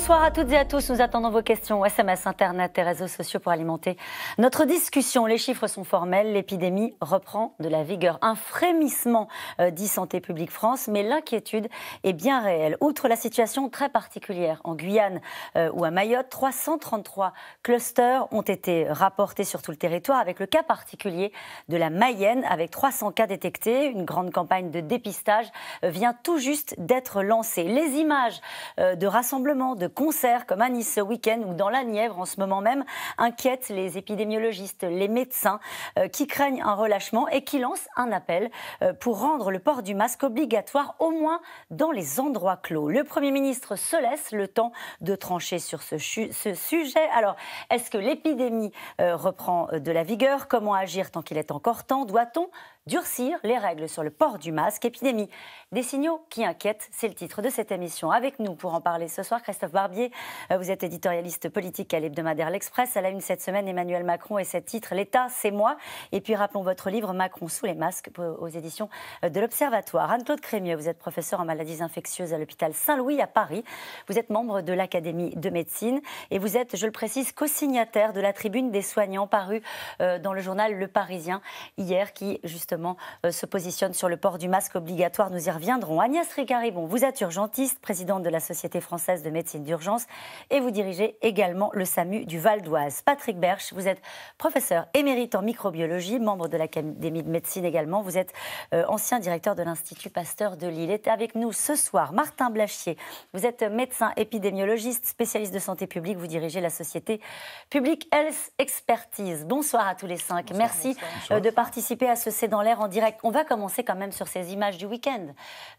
Bonsoir à toutes et à tous. Nous attendons vos questions SMS, Internet et réseaux sociaux pour alimenter notre discussion. Les chiffres sont formels. L'épidémie reprend de la vigueur. Un frémissement euh, dit Santé publique France, mais l'inquiétude est bien réelle. Outre la situation très particulière en Guyane euh, ou à Mayotte, 333 clusters ont été rapportés sur tout le territoire, avec le cas particulier de la Mayenne, avec 300 cas détectés. Une grande campagne de dépistage euh, vient tout juste d'être lancée. Les images de rassemblements, de concerts comme à Nice ce week-end ou dans la Nièvre en ce moment même inquiètent les épidémiologistes, les médecins euh, qui craignent un relâchement et qui lancent un appel euh, pour rendre le port du masque obligatoire au moins dans les endroits clos. Le Premier ministre se laisse le temps de trancher sur ce, sujet. Alors, est-ce que l'épidémie euh, reprend de la vigueur Comment agir tant qu'il est encore temps Doit-on durcir les règles sur le port du masque, épidémie. Des signaux qui inquiètent, c'est le titre de cette émission. Avec nous pour en parler ce soir, Christophe Barbier, euh, vous êtes éditorialiste politique à l'hebdomadaire L'Express. À la une cette semaine, Emmanuel Macron et ses titre L'État, c'est moi. Et puis rappelons votre livre Macron sous les masques aux éditions euh, de l'Observatoire. Anne-Claude Crémieux, vous êtes professeur en maladies infectieuses à l'hôpital Saint-Louis à Paris. Vous êtes membre de l'Académie de médecine et vous êtes, je le précise, co-signataire de la tribune des soignants parue euh, dans le journal Le Parisien hier qui justement euh, se positionne sur le port du masque obligatoire. Nous y reviendrons. Agnès bon, vous êtes urgentiste, présidente de la Société française de médecine d'urgence et vous dirigez également le SAMU du Val d'Oise. Patrick Berche, vous êtes professeur émérite en microbiologie, membre de l'Académie de médecine également. Vous êtes euh, ancien directeur de l'Institut Pasteur de Lille. Est avec nous ce soir Martin Blachier. Vous êtes médecin épidémiologiste, spécialiste de santé publique. Vous dirigez la Société publique Health Expertise. Bonsoir à tous les cinq. Merci euh, de participer à ce C'est en direct. On va commencer quand même sur ces images du week-end.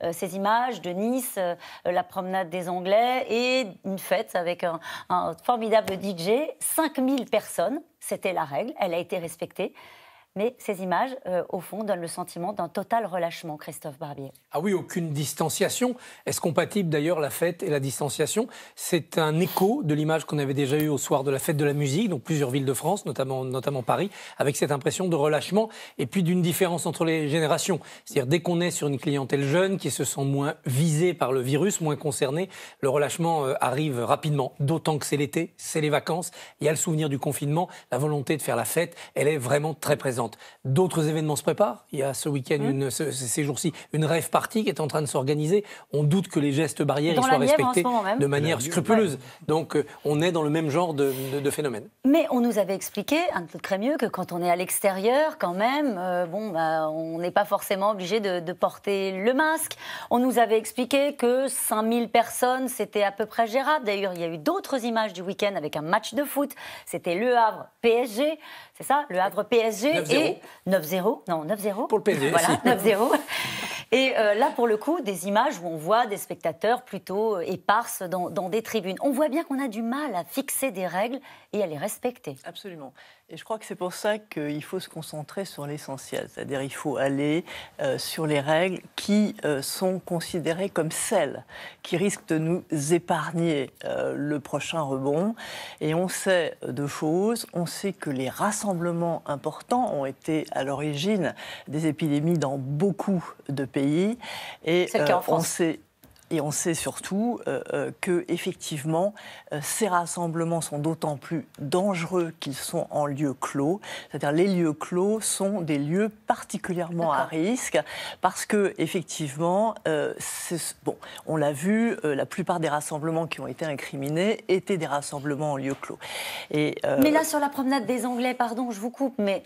Euh, ces images de Nice, euh, la promenade des Anglais et une fête avec un, un formidable DJ. 5000 personnes, c'était la règle, elle a été respectée mais ces images, euh, au fond, donnent le sentiment d'un total relâchement, Christophe Barbier. Ah oui, aucune distanciation. Est-ce compatible d'ailleurs la fête et la distanciation C'est un écho de l'image qu'on avait déjà eue au soir de la fête de la musique, donc plusieurs villes de France, notamment, Paris, avec cette impression de relâchement et puis d'une différence entre les générations. C'est-à-dire dès qu'on est sur une clientèle jeune qui se sent moins visée par le virus, moins concernée, le relâchement euh, arrive rapidement, d'autant que c'est l'été, c'est les vacances, il y a le souvenir du confinement, la volonté de faire la fête, elle est vraiment très présente. D'autres événements se préparent. Il y a ce week-end, mmh. ces jours-ci, une rêve partie qui est en train de s'organiser. On doute que les gestes barrières soient respectés de manière scrupuleuse. Donc euh, on est dans le même genre de, phénomène. Mais on nous avait expliqué, un peu mieux que quand on est à l'extérieur, quand même, euh, bon, bah, on n'est pas forcément obligé de, de, porter le masque. On nous avait expliqué que 5000 personnes, c'était à peu près gérable. D'ailleurs, il y a eu d'autres images du week-end avec un match de foot. C'était Le Havre PSG ça Le Havre PSG et 9-0, non 9-0. Pour le PSG. Voilà, 9-0. Et euh, là, pour le coup, des images où on voit des spectateurs plutôt euh, éparses dans des tribunes. On voit bien qu'on a du mal à fixer des règles et à les respecter. Absolument. Et je crois que c'est pour ça qu'il faut se concentrer sur l'essentiel, c'est-à-dire il faut aller euh, sur les règles qui euh, sont considérées comme celles qui risquent de nous épargner euh, le prochain rebond. Et on sait deux choses. On sait que les rassemblements importants ont été à l'origine des épidémies dans beaucoup de pays. Et on sait et on sait surtout euh, euh que, effectivement, euh, ces rassemblements sont d'autant plus dangereux qu'ils sont en lieu clos. C'est-à-dire, les lieux clos sont des lieux particulièrement à risque parce que, effectivement, euh, bon, on l'a vu, la plupart des rassemblements qui ont été incriminés étaient des rassemblements en lieu clos. Et, mais là, sur la promenade des Anglais, pardon, je vous coupe, mais.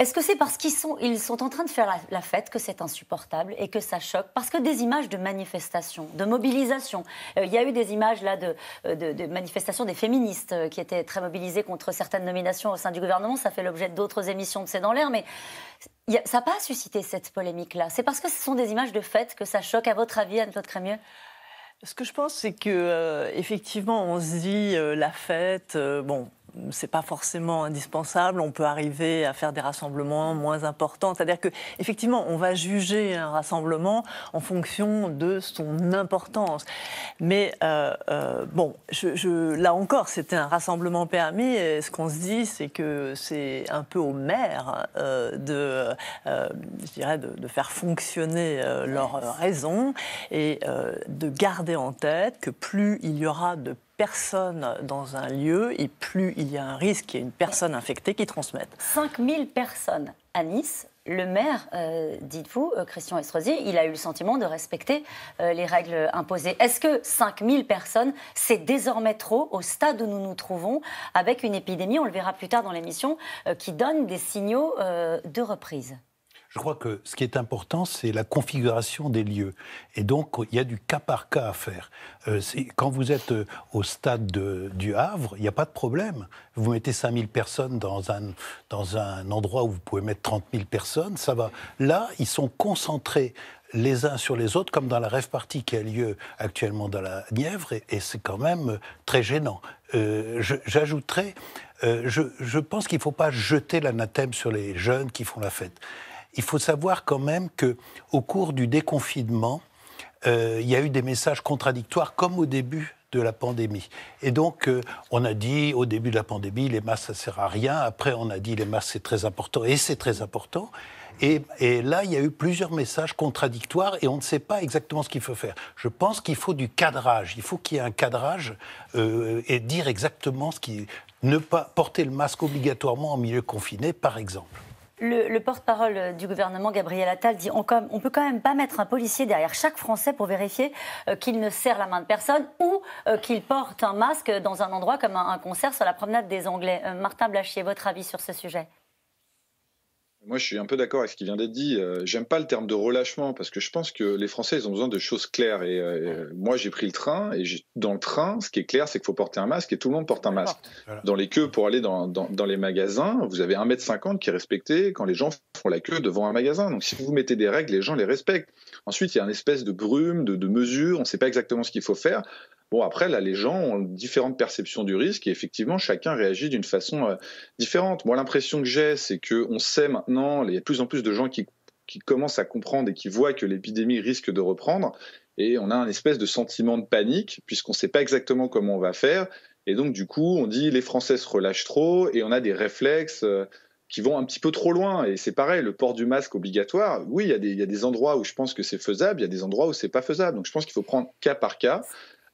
Est-ce que c'est parce qu'ils sont, ils sont en train de faire la, fête que c'est insupportable et que ça choque Parce que des images de manifestations, de mobilisation, euh, il y a eu des images là de, euh, manifestations des féministes euh, qui étaient très mobilisées contre certaines nominations au sein du gouvernement. Ça fait l'objet d'autres émissions de C'est dans l'air, mais ça n'a pas suscité cette polémique-là. C'est parce que ce sont des images de fête que ça choque, à votre avis, Anne-Claude Crémieux ce que je pense, c'est que effectivement, on se dit la fête. bon, c'est pas forcément indispensable. On peut arriver à faire des rassemblements moins importants. C'est-à-dire que effectivement, on va juger un rassemblement en fonction de son importance. Mais euh, euh, bon, je, là encore, c'était un rassemblement permis. Et ce qu'on se dit, c'est que c'est un peu au maire euh, de, je dirais, de, de faire fonctionner leur raison et de garder en tête que plus il y aura de personne dans un lieu et plus il y a un risque, qu'il y ait une personne infectée qui transmette. 5000 personnes à Nice. Le maire, euh, dites-vous, euh, Christian Estrosi, il a eu le sentiment de respecter euh, les règles imposées. Est-ce que 5000 personnes, c'est désormais trop au stade où nous nous trouvons avec une épidémie, on le verra plus tard dans l'émission, qui donne des signaux de reprise je crois que ce qui est important, c'est la configuration des lieux. Et donc, il y a du cas par cas à faire. Euh, quand vous êtes euh, au stade du Havre, il n'y a pas de problème. Vous mettez 5000 personnes dans un, dans un endroit où vous pouvez mettre 30 000 personnes, ça va. Là, ils sont concentrés les uns sur les autres, comme dans la rêve partie qui a lieu actuellement dans la Nièvre, et, c'est quand même euh, très gênant. J'ajouterais, je, je, pense qu'il ne faut pas jeter l'anathème sur les jeunes qui font la fête. Il faut savoir quand même que au cours du déconfinement, euh, il y a eu des messages contradictoires, comme au début de la pandémie. Et donc, euh, on a dit au début de la pandémie, les masques, ça sert à rien. Après, on a dit les masques, c'est très important, et c'est très important. Et, là, il y a eu plusieurs messages contradictoires et on ne sait pas exactement ce qu'il faut faire. Je pense qu'il faut du cadrage. Il faut qu'il y ait un cadrage euh, et dire exactement ce qui. Ne pas porter le masque obligatoirement en milieu confiné, par exemple le, porte-parole euh, du gouvernement, Gabriel Attal, dit on, ne peut quand même pas mettre un policier derrière chaque Français pour vérifier euh, qu'il ne serre la main de personne ou euh, qu'il porte un masque dans un endroit comme un, concert sur la promenade des Anglais. Martin Blachier, votre avis sur ce sujet moi je suis un peu d'accord avec ce qui vient d'être dit. Euh, j'aime pas le terme de relâchement parce que je pense que les Français ils ont besoin de choses claires. Et, euh, euh, moi j'ai pris le train et dans le train, ce qui est clair, c'est qu'il faut porter un masque et tout le monde porte un masque. Dans les queues pour aller dans, les magasins, vous avez 1m50 qui est respecté quand les gens font la queue devant un magasin. Donc si vous mettez des règles, les gens les respectent. Ensuite, il y a une espèce de brume, de, de mesure, on ne sait pas exactement ce qu'il faut faire. Bon, après, là, les gens ont différentes perceptions du risque et effectivement, chacun réagit d'une façon euh, différente. Moi, l'impression que j'ai, c'est qu'on sait maintenant, il y a de plus en plus de gens qui, qui commencent à comprendre et qui voient que l'épidémie risque de reprendre. Et on a un espèce de sentiment de panique, puisqu'on ne sait pas exactement comment on va faire. Et donc, du coup, on dit les Français se relâchent trop et on a des réflexes. Euh, qui vont un petit peu trop loin. Et c'est pareil, le port du masque obligatoire, oui, il y, y, a des endroits où je pense que c'est faisable, il y a des endroits où c'est pas faisable. Donc je pense qu'il faut prendre cas par cas.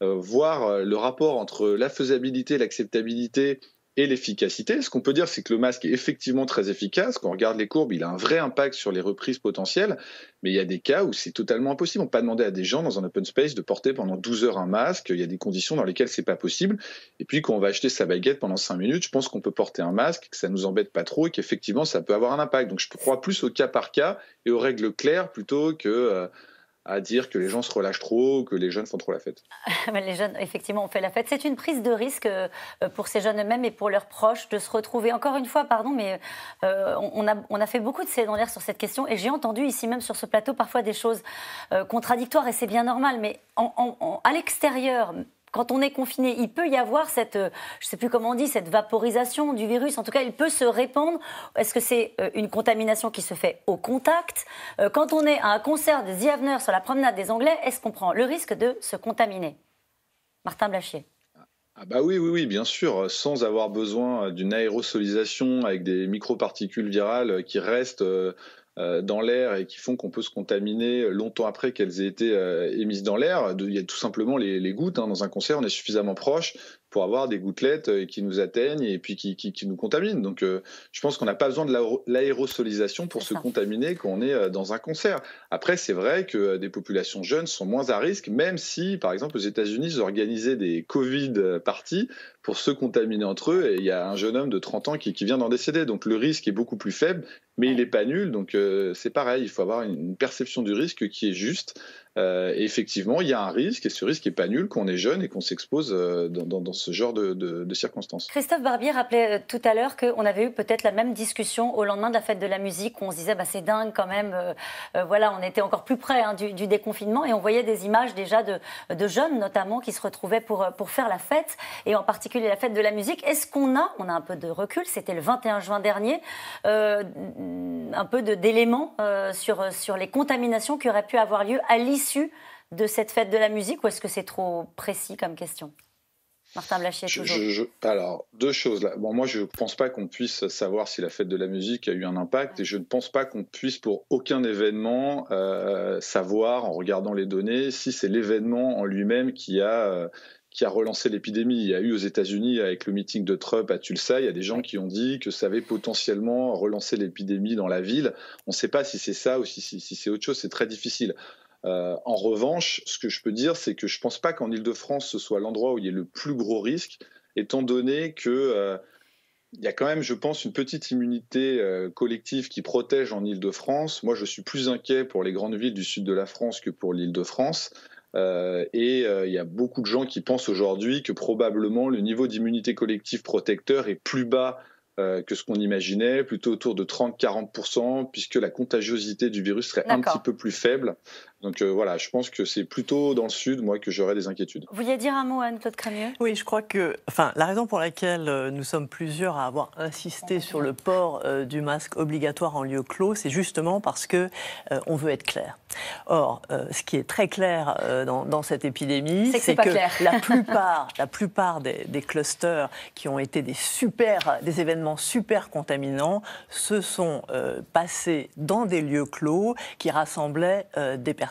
Euh, voir euh, le rapport entre la faisabilité, l'acceptabilité et l'efficacité. Ce qu'on peut dire, c'est que le masque est effectivement très efficace. Quand on regarde les courbes, il a un vrai impact sur les reprises potentielles, mais il y a des cas où c'est totalement impossible. On ne peut pas demander à des gens dans un open space de porter pendant 12 heures un masque. Il y a des conditions dans lesquelles c'est pas possible. Et puis, quand on va acheter sa baguette pendant 5 minutes, je pense qu'on peut porter un masque, que ça nous embête pas trop et qu'effectivement, ça peut avoir un impact. Donc, je crois plus au cas par cas et aux règles claires plutôt que... Euh, à dire que les gens se relâchent trop, que les jeunes font trop la fête. les jeunes, effectivement, ont fait la fête. C'est une prise de risque euh, pour ces jeunes eux-mêmes et pour leurs proches de se retrouver. Encore une fois, pardon, mais euh, on, a, on, a, fait beaucoup de en l'air sur cette question et j'ai entendu ici même sur ce plateau parfois des choses euh, contradictoires et c'est bien normal. Mais à l'extérieur, quand on est confiné, il peut y avoir cette, euh, je sais plus comment on dit, cette vaporisation du virus. En tout cas, il peut se répandre. Est-ce que c'est euh, une contamination qui se fait au contact euh, Quand on est à un concert de The sur la promenade des Anglais, est-ce qu'on prend le risque de se contaminer Martin Blachier. Ah bah oui, oui, oui, bien sûr, sans avoir besoin d'une aérosolisation avec des microparticules virales qui restent euh, dans l'air et qui font qu'on peut se contaminer longtemps après qu'elles aient été euh, émises dans l'air. Il y a tout simplement les, gouttes. Hein. Dans un concert, on est suffisamment proche pour avoir des gouttelettes euh, qui nous atteignent et puis qui, nous contaminent. Donc, je pense qu'on n'a pas besoin de l'aérosolisation pour se contaminer quand on est dans un concert. Après, c'est vrai que euh, des populations jeunes sont moins à risque, même si, par exemple, aux États-Unis, ils organisaient des Covid euh, parties pour se contaminer entre eux. Et il y a un jeune homme de 30 ans qui, vient d'en décéder. Donc le risque est beaucoup plus faible, mais il n'est pas nul. Donc euh, c'est pareil, il faut avoir une perception du risque qui est juste. effectivement, il y a un risque, et ce risque n'est pas nul qu'on est jeune et qu'on s'expose dans, ce genre de, circonstances. Christophe Barbier rappelait tout à l'heure qu'on avait eu peut-être la même discussion au lendemain de la fête de la musique, où on se disait, bah, c'est dingue quand même, voilà, on est était encore plus près hein, du, déconfinement et on voyait des images déjà de, jeunes notamment qui se retrouvaient euh, pour, faire la fête et en particulier la fête de la musique. Est-ce qu'on a, on a un peu de recul, c'était le 21 juin dernier, euh, un peu d'éléments euh, sur les contaminations qui auraient pu avoir lieu à l'issue de cette fête de la musique ou est-ce que c'est trop précis comme question Martin alors, deux choses. Bon, moi, je ne pense pas qu'on puisse savoir si la fête de la musique a eu un impact et je ne pense pas qu'on puisse, pour aucun événement, euh, savoir, en regardant les données, si c'est l'événement en lui-même qui a. Euh, qui a relancé l'épidémie. Il y a eu aux États-Unis, avec le meeting de Trump à Tulsa, il y a des gens qui ont dit que ça avait potentiellement relancé l'épidémie dans la ville. On ne sait pas si c'est ça ou si c'est autre chose, c'est très difficile. Euh, en revanche, ce que je peux dire, c'est que je ne pense pas qu'en Ile-de-France, ce soit l'endroit où il y ait le plus gros risque, étant donné que... Euh, il y a quand même, je pense, une petite immunité euh, collective qui protège en Ile-de-France. Moi, je suis plus inquiet pour les grandes villes du sud de la France que pour l'Ile-de-France. et il y a beaucoup de gens qui pensent aujourd'hui que probablement le niveau d'immunité collective protecteur est plus bas que ce qu'on imaginait, plutôt autour de 30-40%, puisque la contagiosité du virus serait un petit peu plus faible donc euh, voilà, je pense que c'est plutôt dans le sud, moi, que j'aurais des inquiétudes. Vous vouliez dire un mot, Anne-Claude Crémieux Oui, je crois que, enfin, la raison pour laquelle euh, nous sommes plusieurs à avoir insisté sur le port euh, du masque obligatoire en lieu clos, c'est justement parce que on veut être clair. Or, ce qui est très clair dans, cette épidémie, c'est que, la plupart, la plupart des, des, clusters qui ont été des super, des événements super contaminants, se sont passés dans des lieux clos qui rassemblaient des personnes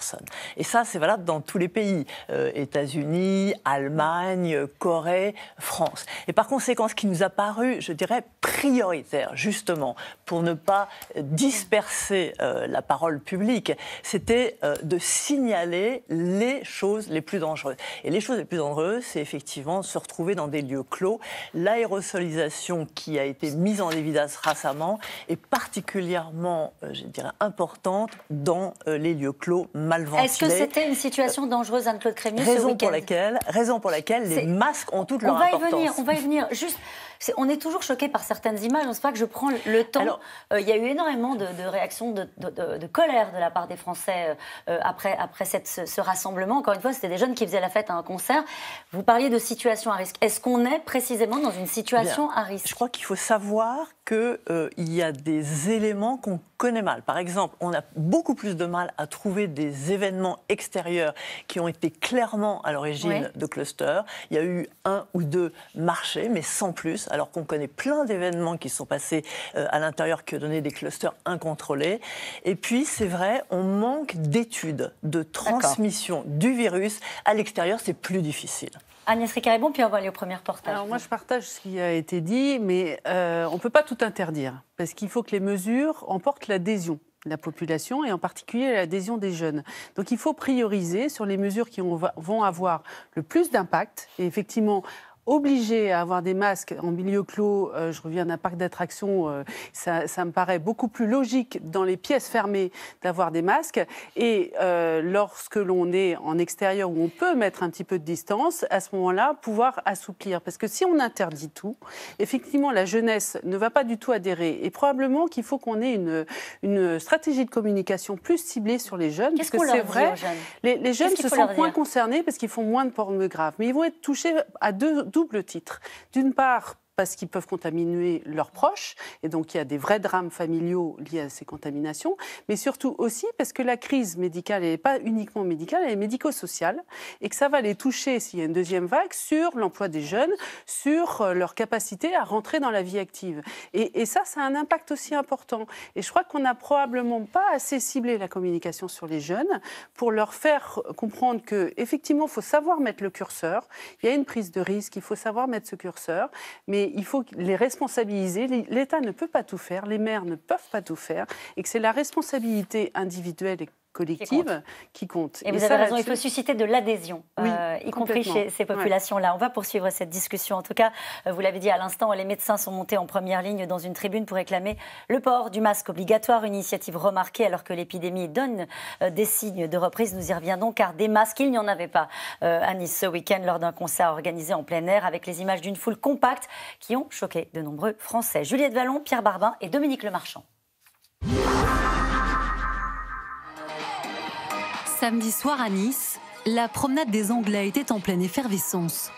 et ça, c'est valable dans tous les pays euh, États-Unis, Allemagne, Corée, France. Et par conséquent, ce qui nous a paru, je dirais, prioritaire, justement, pour ne pas disperser euh, la parole publique, c'était euh, de signaler les choses les plus dangereuses. Et les choses les plus dangereuses, c'est effectivement se retrouver dans des lieux clos. L'aérosolisation qui a été mise en évidence récemment est particulièrement, je dirais, importante dans les lieux clos est-ce que c'était une situation euh, dangereuse, Anne-Claude Crémy raison pour laquelle, Raison pour laquelle les masques ont toute on va Y venir, on va y venir on est toujours choqué par certaines images. C'est pas que je prends le temps. Euh, il y a eu énormément de, réactions de, colère de la part des Français euh, euh, après, après ce, rassemblement. Encore une fois, c'était des jeunes qui faisaient la fête à un concert. Vous parliez de situation à risque. Est-ce qu'on est précisément dans une situation à risque Je crois qu'il faut savoir qu'il y a des éléments qu'on connaît mal. Par exemple, on a beaucoup plus de mal à trouver des événements extérieurs qui ont été clairement à l'origine de clusters. Il y a eu un ou deux marchés, mais sans plus alors qu'on connaît plein d'événements qui sont passés euh, à l'intérieur qui ont donné des clusters incontrôlés. Et puis, c'est vrai, on manque d'études de transmission du virus. À l'extérieur, c'est plus difficile. Agnès bon, puis on va aller au premier reportage. Alors moi, je partage ce qui a été dit, mais euh, on ne peut pas tout interdire, parce qu'il faut que les mesures emportent l'adhésion de la population et en particulier l'adhésion des jeunes. Donc il faut prioriser sur les mesures qui vont avoir le plus d'impact. Et effectivement, obligé à avoir des masques en milieu clos, euh, je reviens d'un parc d'attractions, euh, ça, me paraît beaucoup plus logique dans les pièces fermées d'avoir des masques. Et euh, lorsque l'on est en extérieur où on peut mettre un petit peu de distance, à ce moment-là, pouvoir assouplir. Parce que si on interdit tout, effectivement, la jeunesse ne va pas du tout adhérer. Et probablement qu'il faut qu'on ait une, stratégie de communication plus ciblée sur les jeunes. parce que c'est vrai, les, jeunes se sentent moins concernés parce qu'ils font moins de formes graves. Mais ils vont être touchés à deux double titre. D'une part, parce qu'ils peuvent contaminer leurs proches. Et donc, il y a des vrais drames familiaux liés à ces contaminations. Mais surtout aussi parce que la crise médicale, n'est pas uniquement médicale, elle est médico-sociale. Et que ça va les toucher, s'il y a une deuxième vague, sur l'emploi des jeunes, sur euh, leur capacité à rentrer dans la vie active. Et, et ça, ça a un impact aussi important. Et je crois qu'on n'a probablement pas assez ciblé la communication sur les jeunes pour leur faire euh, comprendre qu'effectivement, il faut savoir mettre le curseur. Il y a une prise de risque, il faut savoir mettre ce curseur. Mais il faut les responsabiliser. L'État ne peut pas tout faire, les maires ne peuvent pas tout faire, et que c'est la responsabilité individuelle et collective qui compte. Et, vous avez raison, il faut susciter de l'adhésion, euh, y compris chez ces populations-là. On va poursuivre cette discussion. En tout cas, euh, vous l'avez dit à l'instant, les médecins sont montés en première ligne dans une tribune pour réclamer le port du masque obligatoire, une initiative remarquée alors que l'épidémie donne euh, des signes de reprise. Nous y reviendrons car des masques, il n'y en avait pas à Nice ce week-end lors d'un concert organisé en plein air avec les images d'une foule compacte qui ont choqué de nombreux Français. Juliette Vallon, Pierre Barbin et Dominique Lemarchand. Samedi soir à Nice, la promenade des Anglais était en pleine effervescence.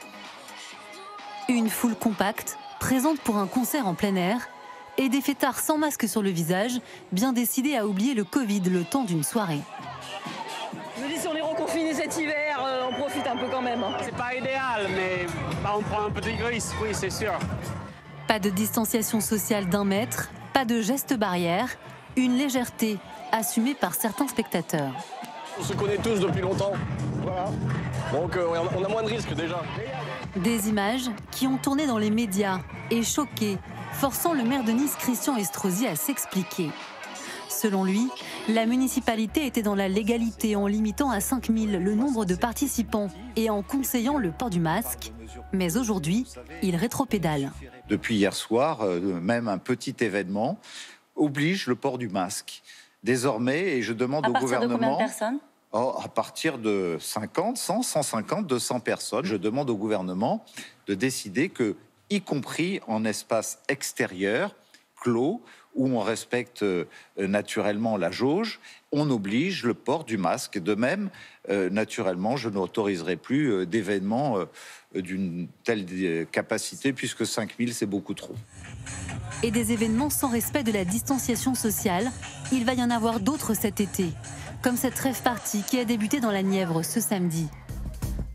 Une foule compacte, présente pour un concert en plein air, et des fêtards sans masque sur le visage, bien décidés à oublier le Covid le temps d'une soirée. Je dis, si on est reconfiné cet hiver, euh, on profite un peu quand même. Hein. C'est pas idéal, mais bah, on prend un peu de oui, c'est sûr. Pas de distanciation sociale d'un mètre, pas de gestes barrières, une légèreté assumée par certains spectateurs. On se connaît tous depuis longtemps. Voilà. Donc euh, on a moins de risques déjà. Des images qui ont tourné dans les médias et choquées, forçant le maire de Nice, Christian Estrosi, à s'expliquer. Selon lui, la municipalité était dans la légalité en limitant à 5000 le nombre de participants et en conseillant le port du masque. Mais aujourd'hui, il rétropédale. Depuis hier soir, euh, même un petit événement oblige le port du masque. Désormais, et je demande au gouvernement. Oh, à partir de 50, 100, 150, 200 personnes, je demande au gouvernement de décider que, y compris en espace extérieur, clos, où on respecte euh, naturellement la jauge, on oblige le port du masque. De même, euh, naturellement, je n'autoriserai plus euh, d'événements d'une telle capacité, puisque 5000, c'est beaucoup trop. Et des événements sans respect de la distanciation sociale, il va y en avoir d'autres cet été comme cette rêve partie qui a débuté dans la Nièvre ce samedi.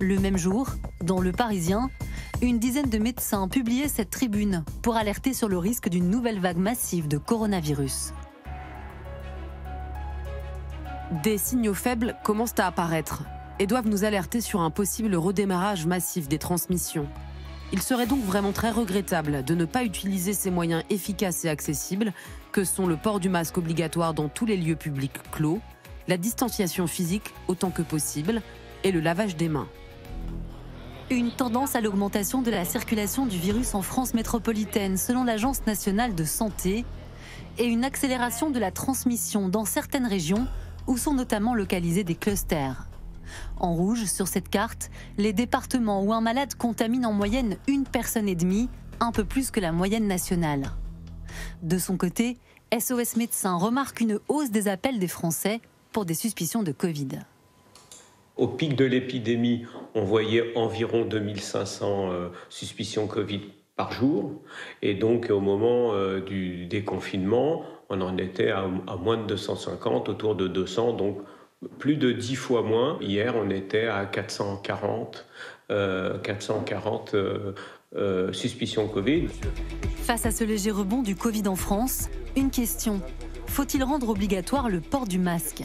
Le même jour, dans Le Parisien, une dizaine de médecins publiaient cette tribune pour alerter sur le risque d'une nouvelle vague massive de coronavirus. Des signaux faibles commencent à apparaître et doivent nous alerter sur un possible redémarrage massif des transmissions. Il serait donc vraiment très regrettable de ne pas utiliser ces moyens efficaces et accessibles que sont le port du masque obligatoire dans tous les lieux publics clos, la distanciation physique autant que possible et le lavage des mains. Une tendance à l'augmentation de la circulation du virus en France métropolitaine selon l'Agence nationale de santé et une accélération de la transmission dans certaines régions où sont notamment localisés des clusters. En rouge, sur cette carte, les départements où un malade contamine en moyenne une personne et demie, un peu plus que la moyenne nationale. De son côté, SOS Médecins remarque une hausse des appels des Français pour des suspicions de Covid. Au pic de l'épidémie, on voyait environ 2500 euh, suspicions Covid par jour. Et donc, au moment euh, du déconfinement, on en était à, moins de 250, autour de 200, donc plus de 10 fois moins. Hier, on était à 440, 440 euh, suspicions Covid. Face à ce léger rebond du Covid en France, une question faut-il rendre obligatoire le port du masque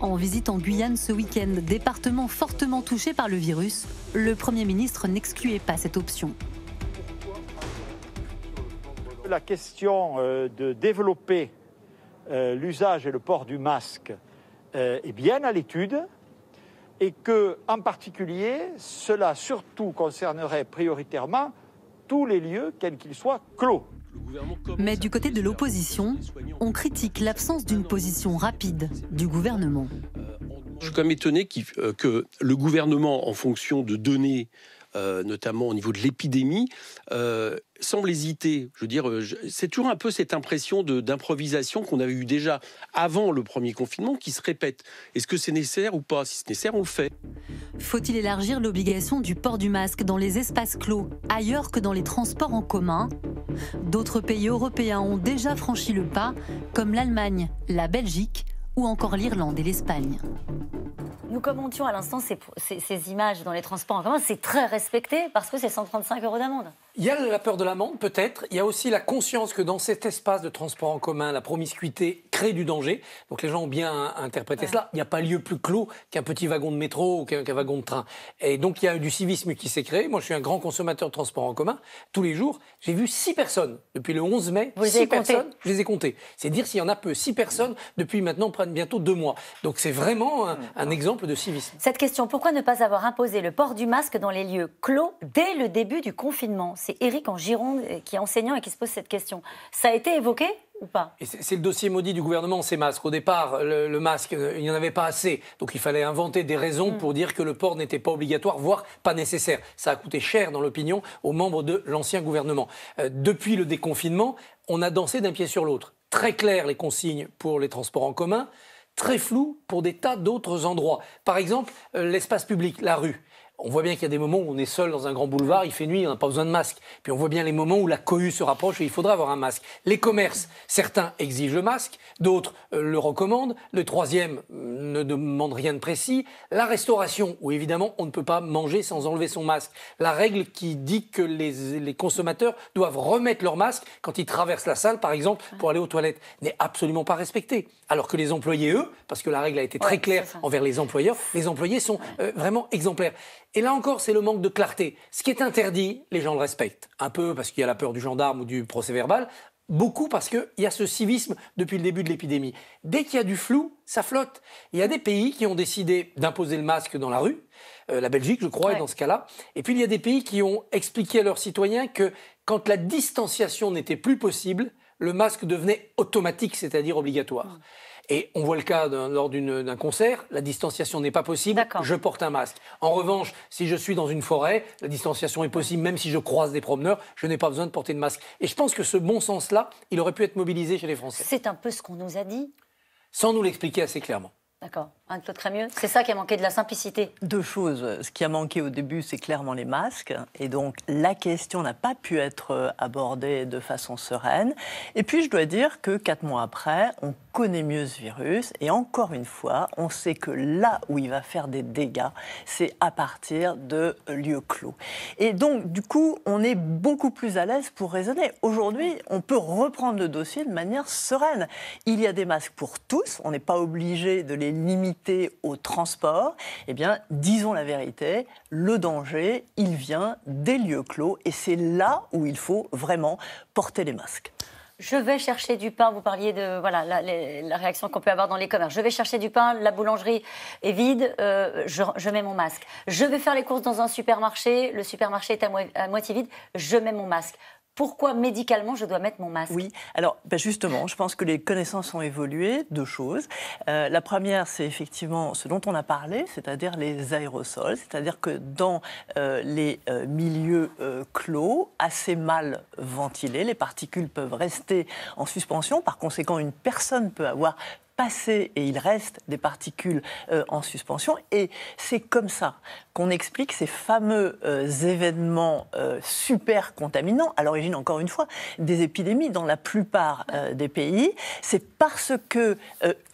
En visite en Guyane ce week-end, département fortement touché par le virus, le Premier ministre n'excluait pas cette option. La question euh, de développer euh, l'usage et le port du masque euh, est bien à l'étude et que, en particulier, cela surtout concernerait prioritairement tous les lieux, quels qu'ils soient, clos. Mais du côté de l'opposition, on critique l'absence d'une position rapide du gouvernement. Je suis quand même étonné euh, que le gouvernement, en fonction de données, euh, notamment au niveau de l'épidémie, euh, semble hésiter. Je veux dire, euh, c'est toujours un peu cette impression d'improvisation qu'on avait eu déjà avant le premier confinement qui se répète. Est-ce que c'est nécessaire ou pas Si c'est nécessaire, on fait. Faut-il élargir l'obligation du port du masque dans les espaces clos, ailleurs que dans les transports en commun D'autres pays européens ont déjà franchi le pas, comme l'Allemagne, la Belgique ou encore l'Irlande et l'Espagne. Nous commentions à l'instant ces, images dans les transports en commun. C'est très respecté parce que c'est 135 euros d'amende. Il y a la peur de l'amende, peut-être. Il y a aussi la conscience que dans cet espace de transport en commun, la promiscuité crée du danger. Donc les gens ont bien interprété cela. Il n'y a pas lieu plus clos qu'un petit wagon de métro ou qu'un wagon de train. Et donc il y a du civisme qui s'est créé. Moi, je suis un grand consommateur de transport en commun. Tous les jours, j'ai vu six personnes depuis le 11 mai. Vous les avez personnes, je les ai comptées. C'est dire s'il y en a peu. Six personnes depuis maintenant prennent bientôt deux mois. Donc c'est vraiment mmh. un exemple de civisme. Cette question, pourquoi ne pas avoir imposé le port du masque dans les lieux clos dès le début du confinement c'est Eric en Gironde euh, qui est enseignant et qui se pose cette question. Ça a été évoqué ou pas C'est le dossier maudit du gouvernement, ces masques. Au départ, le, masque, euh, il n'y en avait pas assez. Donc il fallait inventer des raisons mm. pour dire que le port n'était pas obligatoire, voire pas nécessaire. Ça a coûté cher dans l'opinion aux membres de l'ancien gouvernement. Euh, depuis le déconfinement, on a dansé d'un pied sur l'autre. Très clair les consignes pour les transports en commun, très flou pour des tas d'autres endroits. Par exemple, l'espace public, la rue on voit bien qu'il y a des moments où on est seul dans un grand boulevard, il fait nuit, on n'a pas besoin de masque. Puis on voit bien les moments où la cohue se rapproche et il faudra avoir un masque. Les commerces, certains exigent le masque, d'autres euh, le recommandent, le troisième mm, ne demande rien de précis. La restauration, où évidemment on ne peut pas manger sans enlever son masque. La règle qui dit que les, consommateurs doivent remettre leur masque quand ils traversent la salle, par exemple, pour aller aux toilettes, n'est absolument pas respectée. Alors que les employés, eux, parce que la règle a été très claire envers les employeurs, les employés sont euh, vraiment exemplaires. Et là encore, c'est le manque de clarté. Ce qui est interdit, les gens le respectent. Un peu parce qu'il y a la peur du gendarme ou du procès verbal, beaucoup parce qu'il y a ce civisme depuis le début de l'épidémie. Dès qu'il y a du flou, ça flotte. Il y a des pays qui ont décidé d'imposer le masque dans la rue. Euh, la Belgique, je crois, est dans ce cas-là. Et puis il y a des pays qui ont expliqué à leurs citoyens que quand la distanciation n'était plus possible, le masque devenait automatique, c'est-à-dire obligatoire. Mmh. Et on voit le cas lors d'un concert, la distanciation n'est pas possible, je porte un masque. En revanche, si je suis dans une forêt, la distanciation est possible, même si je croise des promeneurs, je n'ai pas besoin de porter de masque. Et je pense que ce bon sens-là, il aurait pu être mobilisé chez les Français. C'est un peu ce qu'on nous a dit. Sans nous l'expliquer assez clairement. D'accord. Hein, claude C'est ça qui a manqué de la simplicité Deux choses. Ce qui a manqué au début, c'est clairement les masques. Et donc, la question n'a pas pu être euh, abordée de façon sereine. Et puis, je dois dire que quatre mois après, on connaît mieux ce virus. Et encore une fois, on sait que là où il va faire des dégâts, c'est à partir de lieux clos. Et donc, du coup, on est beaucoup plus à l'aise pour raisonner. Aujourd'hui, on peut reprendre le dossier de manière sereine. Il y a des masques pour tous. On n'est pas obligé de les limiter au transport, eh bien, disons la vérité, le danger, il vient des lieux clos et c'est là où il faut vraiment porter les masques je vais chercher du pain. Vous parliez de voilà la, réaction qu'on peut avoir dans les commerces. Je vais chercher du pain, la boulangerie est vide, euh, je, mets mon masque. Je vais faire les courses dans un supermarché, le supermarché est à moitié vide, je mets mon masque pourquoi médicalement je dois mettre mon masque Oui, alors ben, justement, je pense que les connaissances ont évolué, deux choses. Euh, la première, c'est effectivement ce dont on a parlé, c'est-à-dire les aérosols, c'est-à-dire que dans euh, les euh, milieux clos, assez mal ventilés, les particules peuvent rester en suspension, par conséquent, une personne peut avoir et il reste des particules euh, en suspension. Et c'est comme ça qu'on explique ces fameux euh, événements euh, super contaminants, à l'origine encore une fois des épidémies dans la plupart des pays. C'est parce que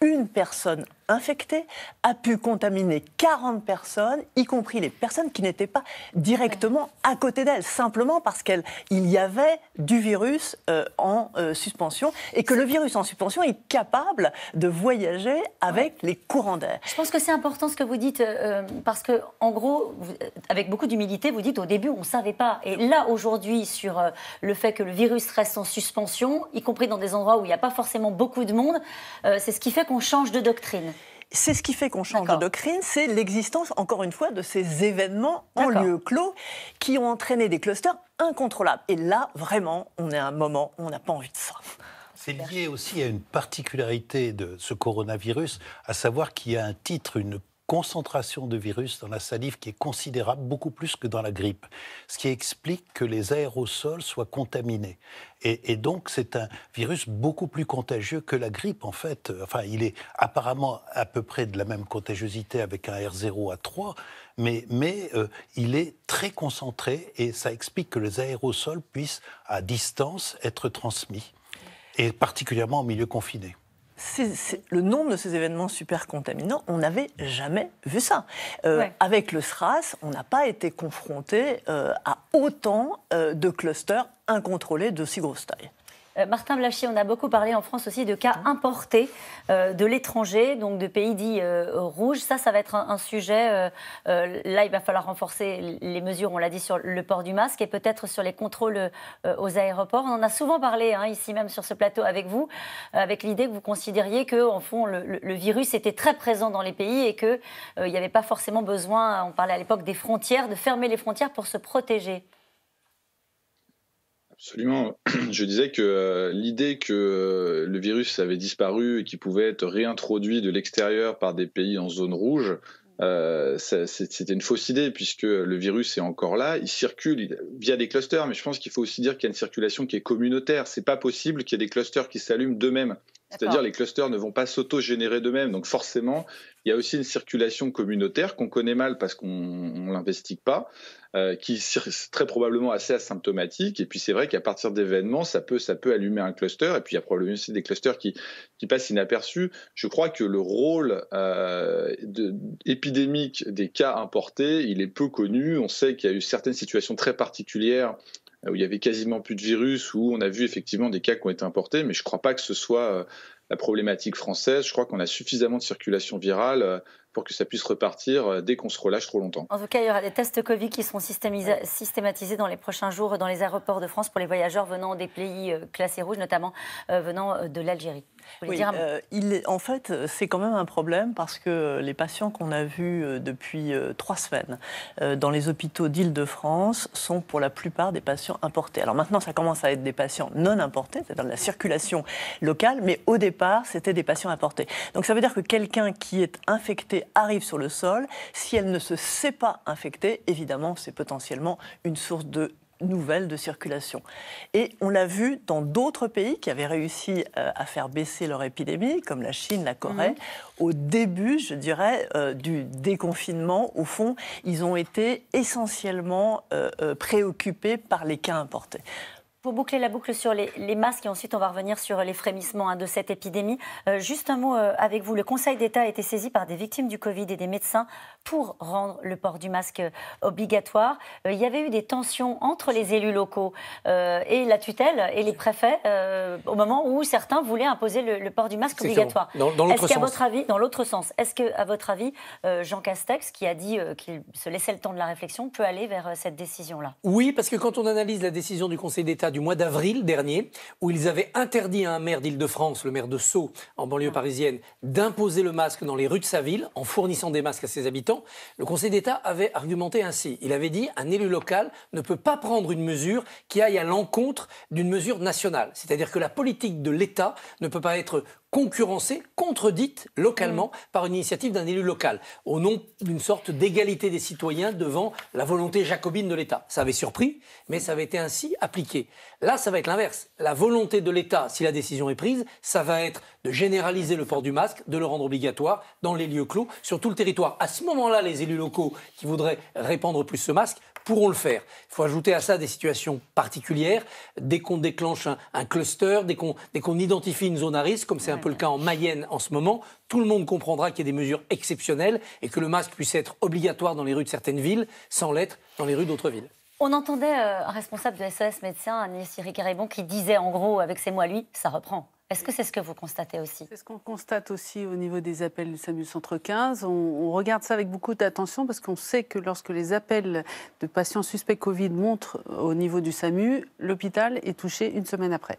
une personne infectée, a pu contaminer 40 personnes, y compris les personnes qui n'étaient pas directement à côté d'elle, simplement parce qu'il y avait du virus euh, en euh, suspension et que le virus en suspension est capable de voyager avec les courants d'air. Je pense que c'est important ce que vous dites euh, parce que, en gros, avec beaucoup d'humilité, vous dites au début on ne savait pas. Et là, aujourd'hui, sur le fait que le virus reste en suspension, y compris dans des endroits où il n'y a pas forcément beaucoup de monde, c'est ce qui fait qu'on change de doctrine. C'est ce qui fait qu'on change de doctrine, c'est l'existence, encore une fois, de ces événements en lieu clos qui ont entraîné des clusters incontrôlables. Et là, vraiment, on est à un moment où on n'a pas envie de ça. C'est lié aussi à une particularité de ce coronavirus, à savoir qu'il y a un titre, une concentration de virus dans la salive qui est considérable, beaucoup plus que dans la grippe, ce qui explique que les aérosols soient contaminés. Et, donc c'est un virus beaucoup plus contagieux que la grippe en fait. Enfin, il est apparemment à peu près de la même contagiosité avec un R0 à 3, mais, mais euh, il est très concentré et ça explique que les aérosols puissent à distance être transmis, et particulièrement en milieu confiné c'est le nombre de ces événements super contaminants, on n'avait jamais vu ça. Euh, avec le SRAS, on n'a pas été confronté euh, à autant euh, de clusters incontrôlés de si grosse taille. Euh, Martin Blachier, on a beaucoup parlé en France aussi de cas hein importés euh, de l'étranger, donc de pays dits euh, rouges. Ça, ça va être un, sujet. là, il va falloir renforcer les mesures, on l'a dit, sur le port du masque et peut-être sur les contrôles aux aéroports. On en a souvent parlé hein, ici même sur ce plateau avec vous, avec l'idée que vous considériez que, en fond, le, le, virus était très présent dans les pays et qu'il n'y avait pas forcément besoin, on parlait à l'époque des frontières, de fermer les frontières pour se protéger. Absolument. Je disais que euh, l'idée que euh, le virus avait disparu et qu'il pouvait être réintroduit de l'extérieur par des pays en zone rouge, euh, c'était une fausse idée puisque le virus est encore là, il circule via des clusters, mais je pense qu'il faut aussi dire qu'il y a une circulation qui est communautaire. C'est pas possible qu'il y ait des clusters qui s'allument d'eux-mêmes. C'est-à-dire les clusters ne vont pas s'autogénérer générer d'eux-mêmes. Donc forcément, il y a aussi une circulation communautaire qu'on connaît mal parce qu'on ne l'investigue pas. Euh, qui est très probablement assez asymptomatique. Et puis c'est vrai qu'à partir d'événements, ça peut, ça peut allumer un cluster. Et puis il y a probablement aussi des clusters qui, qui passent inaperçus. Je crois que le rôle euh, épidémique des cas importés, il est peu connu. On sait qu'il y a eu certaines situations très particulières euh, où il y avait quasiment plus de virus, où on a vu effectivement des cas qui ont été importés, mais je ne crois pas que ce soit la problématique française. Je crois qu'on a suffisamment de circulation virale que ça puisse repartir euh, dès qu'on se relâche trop longtemps. En tout cas, il y aura des tests Covid qui seront systématisés dans les prochains jours dans les aéroports de France pour les voyageurs venant des pays euh, classés rouges, notamment euh, venant de l'Algérie. Oui, euh, en fait, euh, c'est quand même un problème parce que euh, les patients qu'on a vus depuis trois semaines dans les hôpitaux d'Île-de-France sont pour la plupart des patients importés. Alors maintenant, ça commence à être des patients non importés, c'est-à-dire de la circulation locale, mais au départ, c'était des patients importés. Donc ça veut dire que quelqu'un qui est infecté arrive sur le sol. Si elle ne se sait pas infectée, évidemment, c'est potentiellement une source de nouvelles de circulation. Et on l'a vu dans d'autres pays qui avaient réussi euh, à faire baisser leur épidémie, comme la Chine, la Corée. Mmh. Au début, je dirais, euh, du déconfinement, au fond, ils ont été essentiellement euh, préoccupés par les cas importés. Pour boucler la boucle sur les, masques et ensuite on va revenir sur les frémissements hein, de cette épidémie, euh, juste un mot euh, avec vous. Le Conseil d'État a été saisi par des victimes du Covid et des médecins pour rendre le port du masque euh, obligatoire. il y avait eu des tensions entre les élus locaux et la tutelle et les préfets au moment où certains voulaient imposer le, port du masque obligatoire. Dans, ce l'autre sens. Votre avis, dans l'autre sens, est-ce que à votre avis, Jean Castex, qui a dit qu'il se laissait le temps de la réflexion, peut aller vers cette décision-là Oui, parce que quand on analyse la décision du Conseil d'État du mois d'avril dernier, où ils avaient interdit à un maire d'Île-de-France, le maire de Sceaux, en banlieue parisienne, d'imposer le masque dans les rues de sa ville, en fournissant des masques à ses habitants. Le Conseil d'État avait argumenté ainsi. Il avait dit un élu local ne peut pas prendre une mesure qui aille à l'encontre d'une mesure nationale. C'est-à-dire que la politique de l'État ne peut pas être concurrencée, contredite localement mm. par une initiative d'un élu local, au nom d'une sorte d'égalité des citoyens devant la volonté jacobine de l'État. Ça avait surpris, mais ça avait été ainsi appliqué. Là, ça va être l'inverse. La volonté de l'État, si la décision est prise, ça va être de généraliser le port du masque, de le rendre obligatoire dans les lieux clos, sur tout le territoire. À ce moment-là, les élus locaux qui voudraient répandre plus ce masque pourront le faire. Il faut ajouter à ça des situations particulières. Dès qu'on déclenche un, cluster, dès qu'on identifie une zone à risque, comme c'est un peu le cas en Mayenne en ce moment, tout le monde comprendra qu'il y a des mesures exceptionnelles et que le masque puisse être obligatoire dans les rues de certaines villes, sans l'être dans les rues d'autres villes. On entendait euh, un responsable de SOS médecin médecin, Cyrie Caribon, qui disait en gros, avec ses mots lui, ça reprend. Est-ce que c'est ce que vous constatez aussi C'est ce qu'on constate aussi au niveau des appels du SAMU Centre 15. On, regarde ça avec beaucoup d'attention parce qu'on sait que lorsque les appels de patients suspects Covid montrent au niveau du SAMU, l'hôpital est touché une semaine après.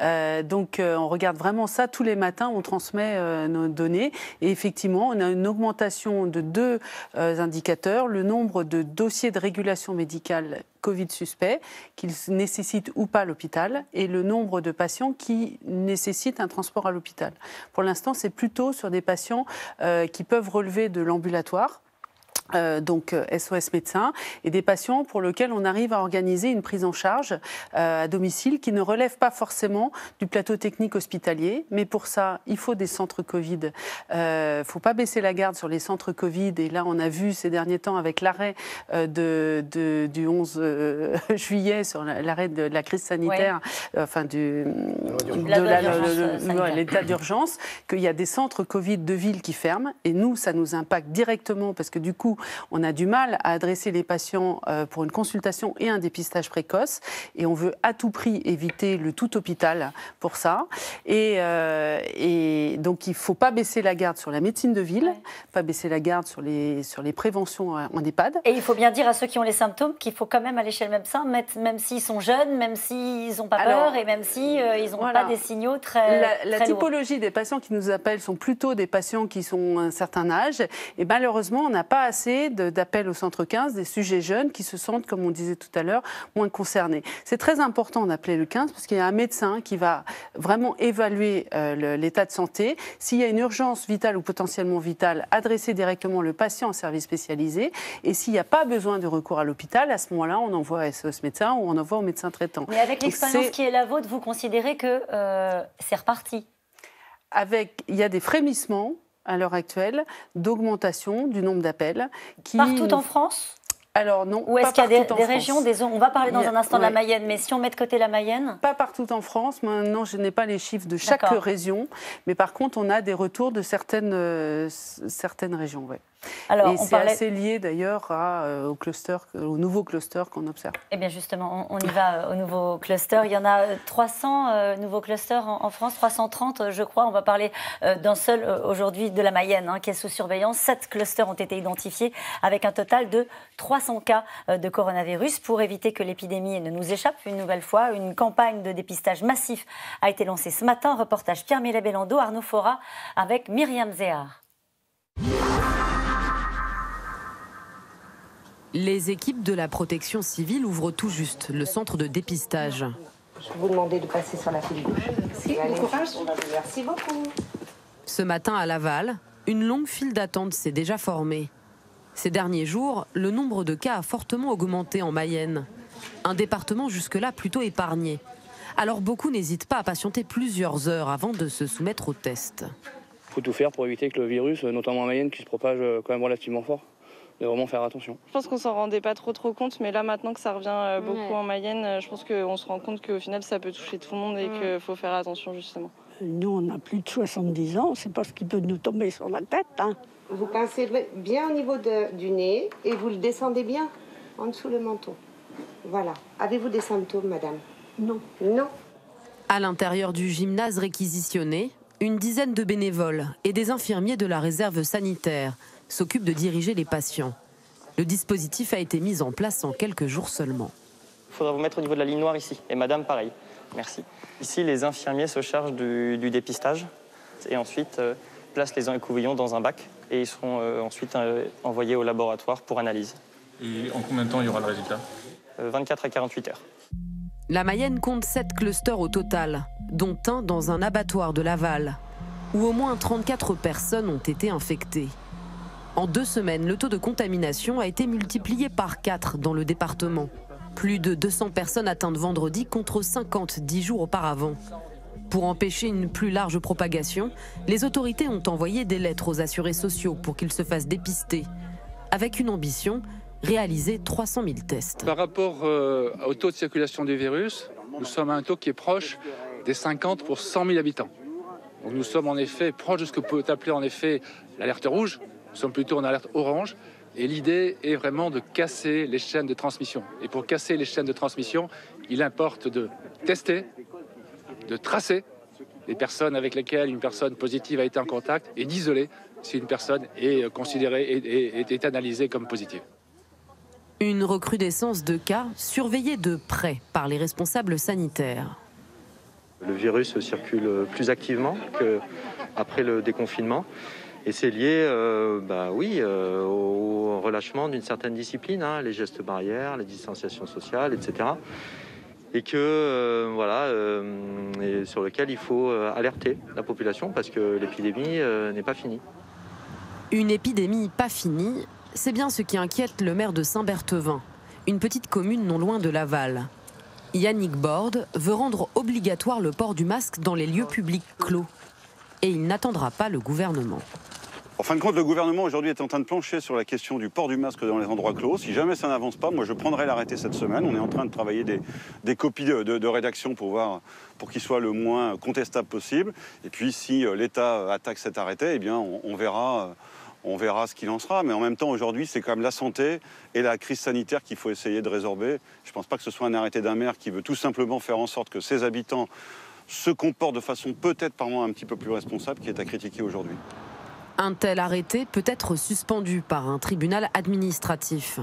Euh, donc euh, on regarde vraiment ça tous les matins, on transmet euh, nos données et effectivement on a une augmentation de deux indicateurs, le nombre de dossiers de régulation médicale Covid suspect qu'ils nécessitent ou pas l'hôpital et le nombre de patients qui nécessitent un transport à l'hôpital. Pour l'instant, c'est plutôt sur des patients qui peuvent relever de l'ambulatoire euh, donc SOS euh, médecins, et des patients pour lesquels on arrive à organiser une prise en charge euh, à domicile qui ne relève pas forcément du plateau technique hospitalier. Mais pour ça, il faut des centres Covid. Il euh, ne faut pas baisser la garde sur les centres Covid. Et là, on a vu ces derniers temps avec l'arrêt euh, de, de, du 11 euh, juillet sur l'arrêt de, la crise sanitaire, enfin du, de l'état d'urgence, qu'il y a des centres Covid de ville qui ferment. Et nous, ça nous impacte directement parce que du coup, on a du mal à adresser les patients euh, pour une consultation et un dépistage précoce. Et on veut à tout prix éviter le tout hôpital pour ça. Et, euh, donc, il ne faut pas baisser la garde sur la médecine de ville, pas baisser la garde sur les, sur les préventions en EHPAD. Et il faut bien dire à ceux qui ont les symptômes qu'il faut quand même aller chez le médecin, même s'ils sont jeunes, même s'ils n'ont pas peur et même s'ils si, n'ont euh, pas des signaux très. La, typologie des patients qui nous appellent sont plutôt des patients qui sont un certain âge. Et malheureusement, on n'a pas assez d'appel d'appels au centre 15 des sujets jeunes qui se sentent, comme on disait tout à l'heure, moins concernés. C'est très important d'appeler le 15 parce qu'il y a un médecin qui va vraiment évaluer euh, l'état de santé. S'il y a une urgence vitale ou potentiellement vitale, adresser directement le patient en service spécialisé. Et s'il n'y a pas besoin de recours à l'hôpital, à ce moment-là, on envoie à SOS médecin ou on envoie au médecin traitant. Mais avec l'expérience qui est la vôtre, vous considérez que euh, c'est reparti avec, il y a des frémissements, à l'heure actuelle d'augmentation du nombre d'appels. Qui... Partout en France alors non. Ou est-ce qu'il y a des, régions, des On va parler dans un instant de la Mayenne, mais si on met de côté la Mayenne Pas partout en France. Maintenant, je n'ai pas les chiffres de chaque région, mais par contre, on a des retours de certaines, euh, certaines régions. Ouais. Alors, c'est assez lié d'ailleurs euh, au cluster, euh, au nouveau cluster qu'on observe. Eh bien justement, on, y va euh, au nouveau cluster. Il y en a 300 nouveaux clusters en, France, 330 je crois. On va parler d'un seul aujourd'hui de la Mayenne, hein, qui est sous surveillance. Sept clusters ont été identifiés avec un total de 300 cas de coronavirus. Pour éviter que l'épidémie ne nous échappe une nouvelle fois, une campagne de dépistage massif a été lancée ce matin. Reportage Pierre Bellando, Arnaud Fora avec Myriam Zehar. Les équipes de la protection civile ouvrent tout juste le centre de dépistage. Je vous demander de passer sur la file gauche. Merci, Merci beaucoup. Ce matin à Laval, une longue file d'attente s'est déjà formée. Ces derniers jours, le nombre de cas a fortement augmenté en Mayenne, un département jusque-là plutôt épargné. Alors beaucoup n'hésitent pas à patienter plusieurs heures avant de se soumettre au test. Il faut tout faire pour éviter que le virus, euh, notamment en Mayenne, qui se propage euh, quand même relativement fort vraiment faire attention. Je pense qu'on s'en rendait pas trop trop compte, mais là maintenant que ça revient euh, beaucoup en Mayenne, euh, je pense qu'on se rend compte qu'au final ça peut toucher tout le monde et mm. qu'il faut faire attention justement. Nous, on a plus de 70 ans, c'est pas ce qui peut nous tomber sur la tête. Hein. Vous pincez bien au niveau du nez et vous le descendez bien en dessous le menton. Voilà. Avez-vous des symptômes, madame Non. Non. À l'intérieur du gymnase réquisitionné, une dizaine de bénévoles et des infirmiers de la réserve sanitaire s'occupe de diriger les patients. Le dispositif a été mis en place en quelques jours seulement. Il faudra vous mettre au niveau de la ligne noire ici. Et madame, pareil. Merci. Ici, les infirmiers se chargent du, dépistage et ensuite euh, placent les encouvillons dans un bac et ils seront euh, ensuite euh, envoyés au laboratoire pour analyse. Et en combien de temps il y aura le résultat 24 à 48 heures. La Mayenne compte 7 clusters au total, dont un dans un abattoir de Laval, où au moins 34 personnes ont été infectées. En deux semaines, le taux de contamination a été multiplié par 4 dans le département. Plus de 200 personnes atteintes vendredi contre 50 dix jours auparavant. Pour empêcher une plus large propagation, les autorités ont envoyé des lettres aux assurés sociaux pour qu'ils se fassent dépister, avec une ambition, réaliser 300 000 tests. Par rapport euh, au taux de circulation du virus, nous sommes à un taux qui est proche des 50 pour 100 000 habitants. nous sommes en effet proche de ce que peut appeler en effet l'alerte rouge, nous plutôt en alerte orange. Et l'idée est vraiment de casser les chaînes de transmission. Et pour casser les chaînes de transmission, il importe de tester, de tracer les personnes avec lesquelles une personne positive a été en contact et d'isoler si une personne est considérée et est, analysée comme positive. Une recrudescence de cas surveillée de près par les responsables sanitaires. Le virus circule plus activement qu'après le déconfinement. Et c'est lié, euh, bah oui, euh, au relâchement d'une certaine discipline, hein, les gestes barrières, les distanciations sociales, etc. Et que euh, sur lequel il faut alerter la population parce que l'épidémie n'est pas finie. Une épidémie pas finie, c'est bien ce qui inquiète le maire de Saint-Berthevin, une petite commune non loin de Laval. Yannick Borde veut rendre obligatoire le port du masque dans les lieux publics clos et il n'attendra pas le gouvernement. En fin de compte, le gouvernement aujourd'hui est en train de plancher sur la question du port du masque dans les endroits clos. Si jamais ça n'avance pas, moi je prendrai l'arrêté cette semaine. On est en train de travailler des, copies de, rédaction pour voir pour qu'il soit le moins contestable possible. Et puis si euh, l'État attaque cet arrêté, eh bien on, verra euh, on verra ce qu'il en sera. Mais en même temps, aujourd'hui, c'est quand même la santé et la crise sanitaire qu'il faut essayer de résorber. Je ne pense pas que ce soit un arrêté d'un maire qui veut tout simplement faire en sorte que ses habitants se comportent de façon peut-être par moi un petit peu plus responsable qui est à critiquer aujourd'hui. Un tel arrêté peut être suspendu par un tribunal administratif.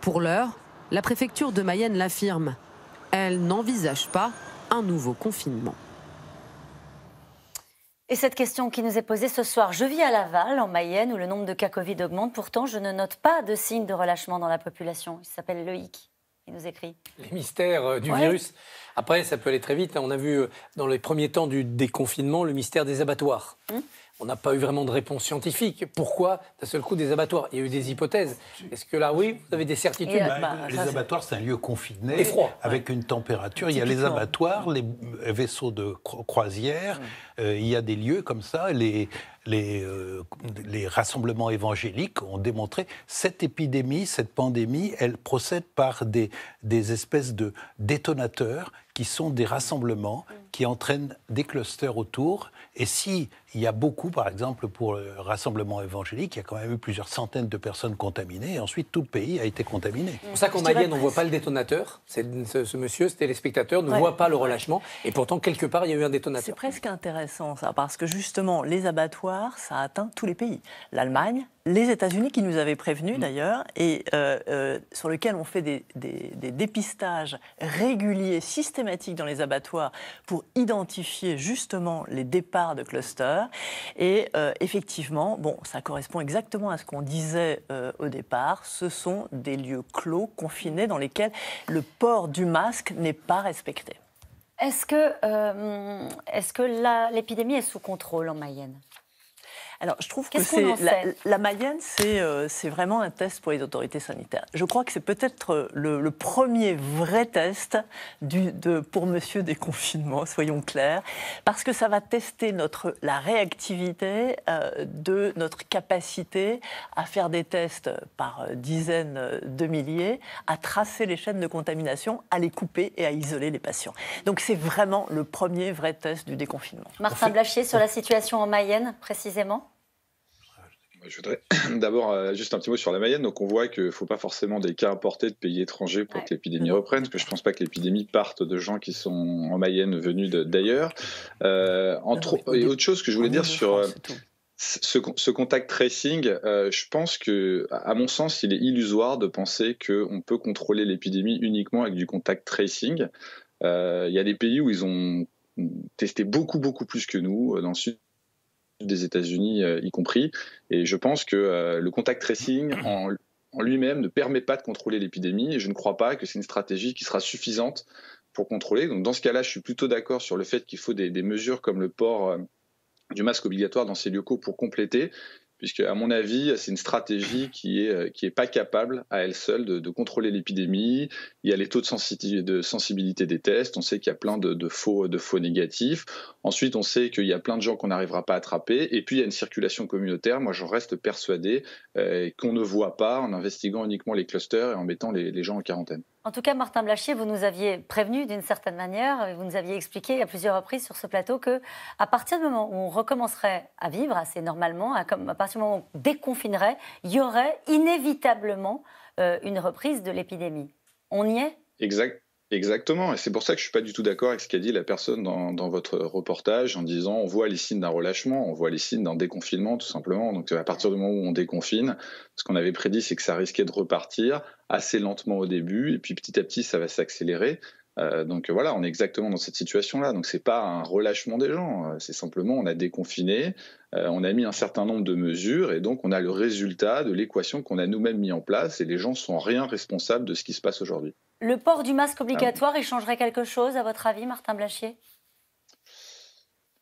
Pour l'heure, la préfecture de Mayenne l'affirme. Elle n'envisage pas un nouveau confinement. Et cette question qui nous est posée ce soir, je vis à Laval, en Mayenne, où le nombre de cas Covid augmente. Pourtant, je ne note pas de signe de relâchement dans la population. Il s'appelle Loïc. Il nous écrit. Les mystères euh, du virus. Après, ça peut aller très vite. Hein. On a vu euh, dans les premiers temps du déconfinement le mystère des abattoirs. Hmm on n'a pas eu vraiment de réponse scientifique. Pourquoi d'un seul coup des abattoirs Il y a eu des hypothèses. Est-ce que là, oui, vous avez des certitudes euh, bah, Les abattoirs, c'est un lieu confiné, avec une température. Il y a les abattoirs, les vaisseaux de croisière. Mm. Euh, il y a des lieux comme ça. Les, les, euh, les, rassemblements évangéliques ont démontré cette épidémie, cette pandémie, elle procède par des, des espèces de détonateurs qui sont des rassemblements mm. qui entraînent des clusters autour. Et si il y a beaucoup, par exemple, pour le rassemblement évangélique, il y a quand même eu plusieurs centaines de personnes contaminées. ensuite, tout le pays a été contaminé. C'est pour ça qu'en Mayenne, on ne voit pas le détonateur. Ce, ce, monsieur, c'était les spectateurs, ne voit pas le relâchement. Et pourtant, quelque part, il y a eu un détonateur. C'est presque intéressant, ça, parce que justement, les abattoirs, ça a atteint tous les pays. L'Allemagne, les États-Unis qui nous avaient prévenus mm. d'ailleurs, et euh, euh, sur lequel on fait des, des, dépistages réguliers, systématiques dans les abattoirs pour identifier justement les départs de clusters. Et euh, effectivement, bon, ça correspond exactement à ce qu'on disait euh, au départ. Ce sont des lieux clos, confinés, dans lesquels le port du masque n'est pas respecté. Est-ce que, euh, que l'épidémie est sous contrôle en Mayenne alors, je trouve que c'est la, Mayenne, euh, c'est vraiment un test pour les autorités sanitaires. Je crois que c'est peut-être euh, le, premier vrai test du, de, pour Monsieur Déconfinement, soyons clairs, parce que ça va tester notre, la réactivité euh, de notre capacité à faire des tests par dizaines de milliers, à tracer les chaînes de contamination, à les couper et à isoler les patients. Donc, c'est vraiment le premier vrai test du déconfinement. Martin Blachier, sur la situation en Mayenne, précisément je voudrais d'abord euh, juste un petit mot sur la Mayenne. Donc, on voit qu'il ne faut pas forcément des cas importés de pays étrangers pour que l'épidémie mm-hmm. reprenne, parce que je ne pense pas que l'épidémie parte de gens qui sont en Mayenne venus d'ailleurs. Euh, et autre chose que je voulais dire sur. Euh, ce, contact tracing, je pense que, à mon sens, il est illusoire de penser qu'on peut contrôler l'épidémie uniquement avec du contact tracing. Il y a des pays où ils ont testé beaucoup, beaucoup plus que nous. Dans le sud des États-Unis euh, y compris. Et je pense que euh, le contact tracing en, lui-même ne permet pas de contrôler l'épidémie et je ne crois pas que c'est une stratégie qui sera suffisante pour contrôler. Donc dans ce cas-là, je suis plutôt d'accord sur le fait qu'il faut des, des, mesures comme le port euh, du masque obligatoire dans ces locaux pour compléter puisque à mon avis, c'est une stratégie qui n'est euh, qui est pas capable à elle seule de, contrôler l'épidémie. Il y a les taux de, sensibilité, des tests. On sait qu'il y a plein de, faux de faux négatifs. Ensuite, on sait qu'il y a plein de gens qu'on n'arrivera pas à attraper. Et puis il y a une circulation communautaire. Moi, j'en reste persuadé euh, qu'on ne voit pas en investiguant uniquement les clusters et en mettant les gens en quarantaine. En tout cas, Martin Blachier, vous nous aviez prévenu d'une certaine manière, vous nous aviez expliqué à plusieurs reprises sur ce plateau que, à partir du moment où on recommencerait à vivre assez normalement, à, partir du moment où on déconfinerait, il y aurait inévitablement euh, une reprise de l'épidémie. On y est Exact. Exactement, et c'est pour ça que je suis pas du tout d'accord avec ce qu'a dit la personne dans, votre reportage en disant on voit les signes d'un relâchement, on voit les signes d'un déconfinement tout simplement. Donc à partir du moment où on déconfine, ce qu'on avait prédit c'est que ça risquait de repartir assez lentement au début et puis petit à petit ça va s'accélérer. Euh, donc voilà, on est exactement dans cette situation-là. Donc c'est pas un relâchement des gens, euh, c'est simplement on a déconfiné, euh, on a mis un certain nombre de mesures et donc on a le résultat de l'équation qu'on a nous-mêmes mis en place et les gens sont rien responsables de ce qui se passe aujourd'hui. Le port du masque ah obligatoire, échangerait changerait quelque chose, à votre avis, Martin Blachier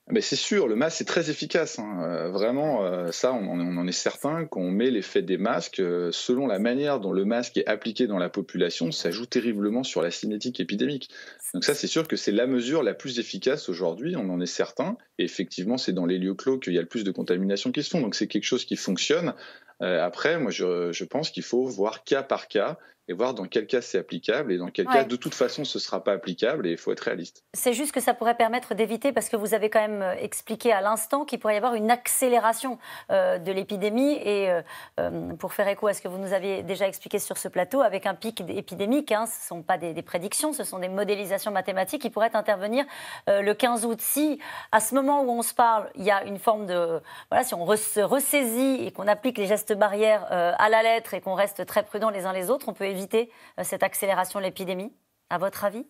mais c'est sûr, le masque est très efficace. Hein. Euh, vraiment, euh, ça, on, en est certain qu'on met l'effet des masques euh, selon la manière dont le masque est appliqué dans la population, ça joue terriblement sur la cinétique épidémique. Donc ça, c'est sûr que c'est la mesure la plus efficace aujourd'hui, on en est certain. Et effectivement, c'est dans les lieux clos qu'il y a le plus de contaminations qui se font. Donc c'est quelque chose qui fonctionne. après, moi, je pense qu'il faut voir cas par cas et voir dans quel cas c'est applicable et dans quel cas de toute façon ce ne sera pas applicable et il faut être réaliste. C'est juste que ça pourrait permettre d'éviter, parce que vous avez quand même euh, expliqué à l'instant qu'il pourrait y avoir une accélération euh, de l'épidémie et euh, pour faire écho à ce que vous nous aviez déjà expliqué sur ce plateau, avec un pic épidémique, hein, ce ne sont pas des, prédictions, ce sont des modélisations mathématiques qui pourraient intervenir le 15 août. Si à ce moment où on se parle, il y a une forme de... Voilà, si on se ressaisit et qu'on applique les gestes barrières à la lettre et qu'on reste très prudent les uns les autres, on peut éviter euh, cette accélération de l'épidémie, à votre avis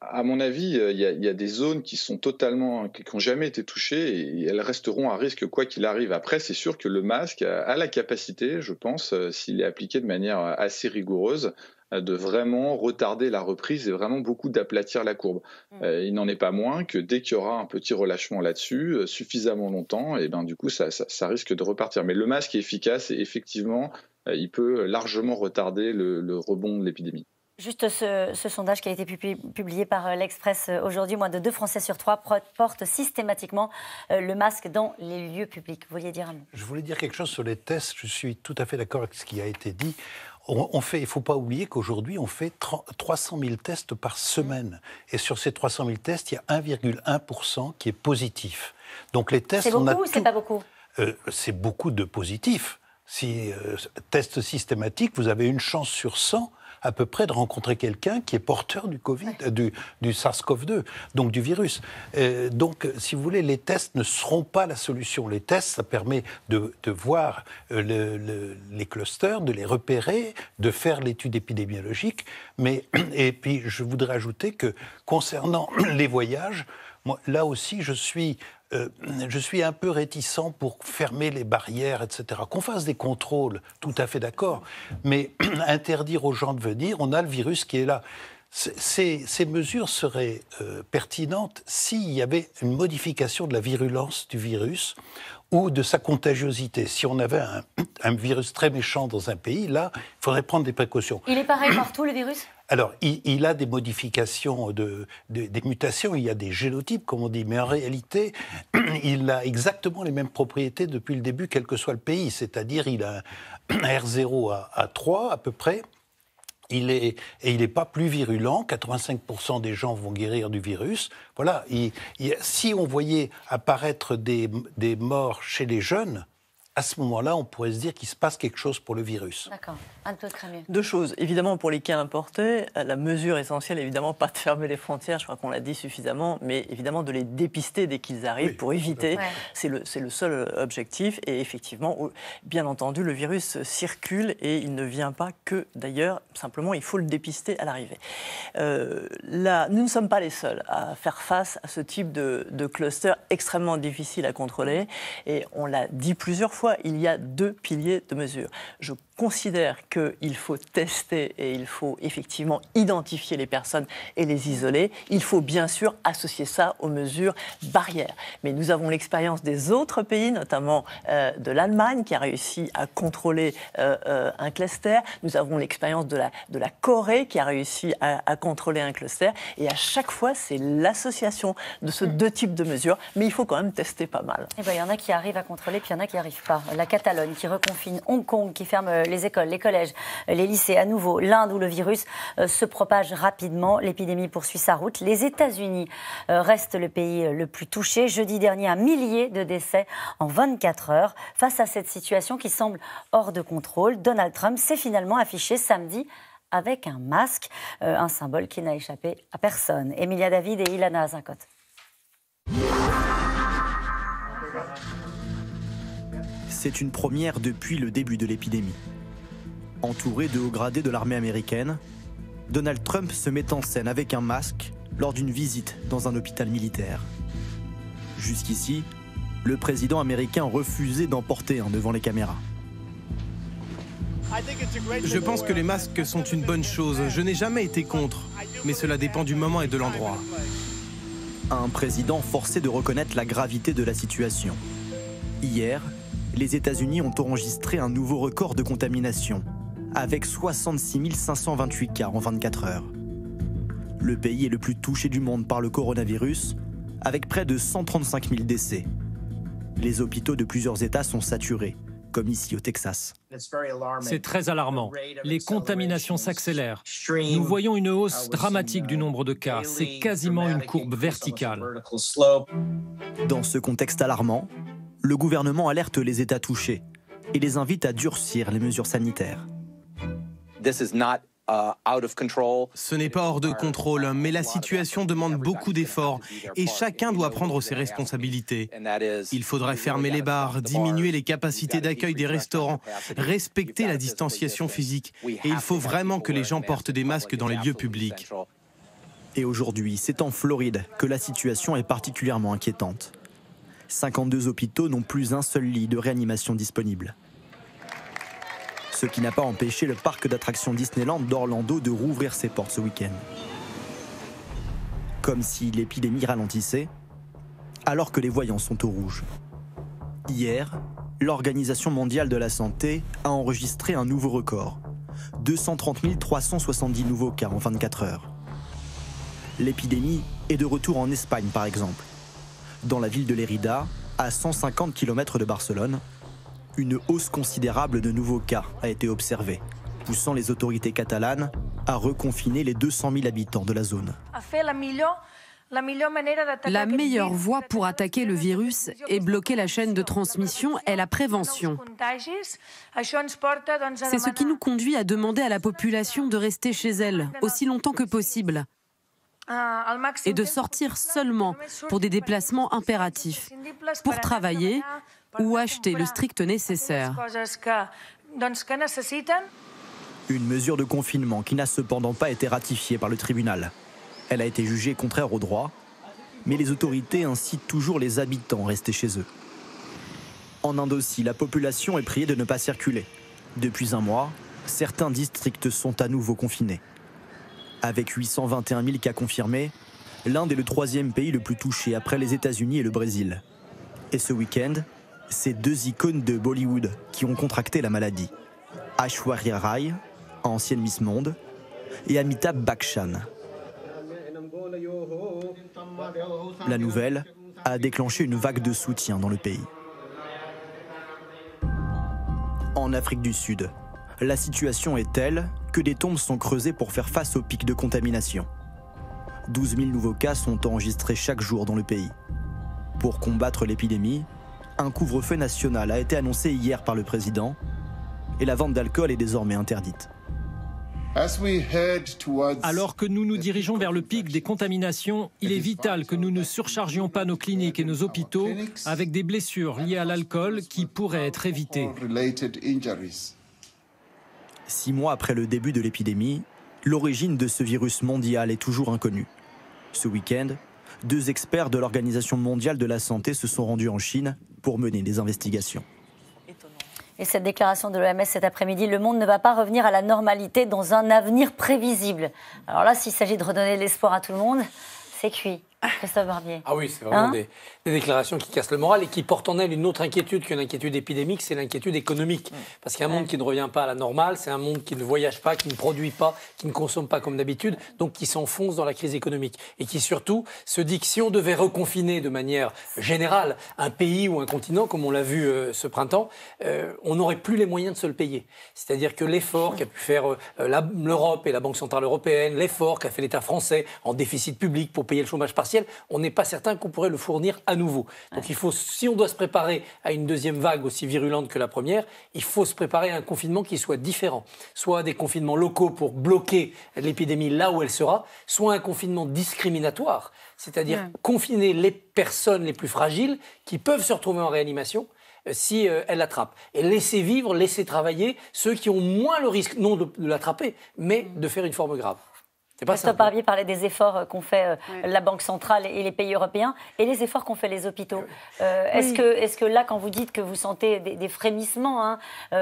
à mon avis, euh, il y, a, des zones qui sont totalement, qui n'ont jamais été touchées et elles resteront à risque quoi qu'il arrive. Après, c'est sûr que le masque a la capacité, je pense, euh, s'il est appliqué de manière assez rigoureuse, de vraiment retarder la reprise et vraiment beaucoup d'aplatir la courbe. Mm. il n'en est pas moins que dès qu'il y aura un petit relâchement là-dessus, suffisamment longtemps, et ben du coup ça, risque de repartir. Mais le masque est efficace et effectivement euh, il peut largement retarder le, rebond de l'épidémie. Juste ce, sondage qui a été publié par euh, l'Express euh, aujourd'hui, moins de deux Français sur trois portent systématiquement le masque dans les lieux publics. Vous vouliez dire un mot Je voulais dire quelque chose sur les tests. Je suis tout à fait d'accord avec ce qui a été dit. On fait, il ne faut pas oublier qu'aujourd'hui, on fait 300 000 tests par semaine. Et sur ces 300 000 tests, il y a 1,1% qui est positif. Donc les tests. C'est beaucoup ou c'est pas beaucoup C'est beaucoup de positifs si euh, test systématique, vous avez une chance sur 100 à peu près de rencontrer quelqu'un qui est porteur du Covid, du, du SARS-CoV-2, donc du virus. Euh, donc, si vous voulez, les tests ne seront pas la solution. Les tests, ça permet de, voir euh, les clusters, de les repérer, de faire l'étude épidémiologique. Mais et puis, je voudrais ajouter que concernant les voyages, moi, là aussi, je suis euh, je suis un peu réticent pour fermer les barrières, etc. Qu'on fasse des contrôles, tout à fait d'accord, mais interdire aux gens de venir, on a le virus qui est là. Ces, mesures seraient euh, pertinentes s'il y avait une modification de la virulence du virus ou de sa contagiosité. Si on avait un, virus très méchant dans un pays, là, il faudrait prendre des précautions. Il est pareil partout, le virus alors, il, a des modifications, des mutations, il y a des génotypes, comme on dit, mais en réalité, il a exactement les mêmes propriétés depuis le début, quel que soit le pays. C'est-à-dire, il a un R0 à, à 3 à peu près, il est, et il n'est pas plus virulent. 85% des gens vont guérir du virus. Voilà. si on voyait apparaître des morts chez les jeunes, à ce moment-là, on pourrait se dire qu'il se passe quelque chose pour le virus. D'accord. Deux choses. Évidemment, pour les cas importés, la mesure essentielle, évidemment, pas de fermer les frontières, je crois qu'on l'a dit suffisamment, mais évidemment de les dépister dès qu'ils arrivent pour éviter. C'est le, le, seul objectif. Et effectivement, bien entendu, le virus circule et il ne vient pas que d'ailleurs. Simplement, il faut le dépister à l'arrivée. Euh, nous ne sommes pas les seuls à faire face à ce type de, de cluster extrêmement difficile à contrôler. Et on l'a dit plusieurs fois il y a deux piliers de mesure considère qu'il faut tester et il faut effectivement identifier les personnes et les isoler, il faut bien sûr associer ça aux mesures barrières. Mais nous avons l'expérience des autres pays, notamment euh, de l'Allemagne qui a réussi à contrôler euh, euh, un cluster. Nous avons l'expérience de la, de la Corée qui a réussi à, contrôler un cluster. Et à chaque fois, c'est l'association de ces mm. deux types de mesures. Mais il faut quand même tester pas mal. Eh ben, il y en a qui arrivent à contrôler, puis il y en a qui n'arrivent pas. La Catalogne qui reconfine, Hong Kong qui ferme les écoles, les collèges, les lycées, à nouveau l'Inde où le virus euh, se propage rapidement. L'épidémie poursuit sa route. Les États-Unis euh, restent le pays euh, le plus touché. Jeudi dernier, un millier de décès en 24 heures. Face à cette situation qui semble hors de contrôle, Donald Trump s'est finalement affiché samedi avec un masque, un symbole qui n'a échappé à personne. Emilia David et Ilana Azincote. C'est une première depuis le début de l'épidémie. Entouré de haut gradés de l'armée américaine, Donald Trump se met en scène avec un masque lors d'une visite dans un hôpital militaire. Jusqu'ici, le président américain refusait d'en porter un devant les caméras. Je pense que les masques sont une bonne chose. Je n'ai jamais été contre, mais cela dépend du moment et de l'endroit. Un président forcé de reconnaître la gravité de la situation. Hier, les États-Unis ont enregistré un nouveau record de contamination, avec 66 528 cas en 24 heures. Le pays est le plus touché du monde par le coronavirus, avec près de 135 000 décès. Les hôpitaux de plusieurs États sont saturés, comme ici au Texas. C'est très alarmant. Les contaminations s'accélèrent. Nous voyons une hausse dramatique uh, du nombre de cas. C'est quasiment une courbe verticale. Dans ce contexte alarmant, le gouvernement alerte les États touchés et les invite à durcir les mesures sanitaires. Uh, Ce n'est pas hors de contrôle, uh, mais la situation demande beaucoup d'efforts et chacun doit prendre ses responsabilités. Il faudrait fermer les bars, diminuer les capacités d'accueil des restaurants, respecter la distanciation physique et il faut vraiment que les gens portent des masques dans les lieux publics. Et aujourd'hui, c'est en Floride que la situation est particulièrement inquiétante. 52 hôpitaux n'ont plus un seul lit de réanimation disponible ce qui n'a pas empêché le parc d'attractions Disneyland d'Orlando de rouvrir ses portes ce week-end. Comme si l'épidémie ralentissait, alors que les voyants sont au rouge. Hier, l'Organisation mondiale de la santé a enregistré un nouveau record. 230 370 nouveaux cas en 24 heures. L'épidémie est de retour en Espagne par exemple. Dans la ville de Lérida, à 150 km de Barcelone, une hausse considérable de nouveaux cas a été observée, poussant les autorités catalanes à reconfiner les 200 000 habitants de la zone. La meilleure voie pour attaquer le virus et bloquer la chaîne de transmission est la prévention. C'est ce qui nous conduit à demander à la population de rester chez elle aussi longtemps que possible ah, et de sortir seulement pour des déplacements impératifs, pour travailler, ou acheter le strict nécessaire. Une mesure de confinement qui n'a cependant pas été ratifiée par le tribunal. Elle a été jugée contraire au droit, mais les autorités incitent toujours les habitants à rester chez eux. En Inde aussi, la population est priée de ne pas circuler. Depuis un mois, certains districts sont à nouveau confinés. Avec 821 000 cas confirmés, l'Inde est le troisième pays le plus touché après les États-Unis et le Brésil. Et ce week-end, ces deux icônes de Bollywood qui ont contracté la maladie. Ashwarya Rai, ancienne Miss Monde, et Amitabh Bakshan. La nouvelle a déclenché une vague de soutien dans le pays. En Afrique du Sud, la situation est telle que des tombes sont creusées pour faire face au pic de contamination. 12 000 nouveaux cas sont enregistrés chaque jour dans le pays. Pour combattre l'épidémie, un couvre-feu national a été annoncé hier par le président et la vente d'alcool est désormais interdite. Alors que nous nous dirigeons vers le pic des contaminations, il est vital que nous ne surchargions pas nos cliniques et nos hôpitaux avec des blessures liées à l'alcool qui pourraient être évitées. Six mois après le début de l'épidémie, l'origine de ce virus mondial est toujours inconnue. Ce week-end, deux experts de l'Organisation mondiale de la santé se sont rendus en Chine pour mener des investigations. Et cette déclaration de l'OMS cet après-midi, le monde ne va pas revenir à la normalité dans un avenir prévisible. Alors là, s'il s'agit de redonner de l'espoir à tout le monde, c'est cuit. Ah. ah oui, c'est vraiment hein des, déclarations qui cassent le moral et qui portent en elles une autre inquiétude qu'une inquiétude épidémique, c'est l'inquiétude économique. Mm. Parce qu'un monde qui ne revient pas à la normale, c'est un monde qui ne voyage pas, qui ne produit pas, qui ne consomme pas comme d'habitude, donc qui s'enfonce dans la crise économique. Et qui surtout se dit que si on devait reconfiner de manière générale un pays ou un continent, comme on l'a vu euh, ce printemps, euh, on n'aurait plus les moyens de se le payer. C'est-à-dire que l'effort qu'a pu faire euh, l'Europe et la Banque Centrale Européenne, l'effort qu'a fait l'État français en déficit public pour payer le chômage par on n'est pas certain qu'on pourrait le fournir à nouveau. Donc si on doit se préparer à une deuxième vague aussi virulente que la première, il faut se préparer à un confinement qui soit différent. Soit des confinements locaux pour bloquer l'épidémie là où elle sera, soit un confinement discriminatoire, c'est-à-dire confiner les personnes les plus fragiles qui peuvent se retrouver en réanimation euh, si euh, elle l'attrape. Et laisser vivre, laisser travailler ceux qui ont moins le risque, non de l'attraper, mais mm. de faire une forme grave. Christophe Barbier parlait des efforts euh, qu'ont fait euh, la Banque centrale et les pays européens et les efforts qu'ont fait les hôpitaux. Euh, est-ce que, est que là, quand vous dites que vous sentez des, frémissements hein,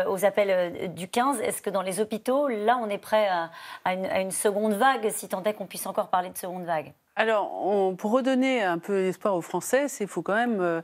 aux appels du 15, est-ce que dans les hôpitaux, là, on est prêt à, à une seconde vague, si tant est qu'on puisse encore parler de seconde vague alors, pour redonner un peu d'espoir aux Français, il faut quand même, euh,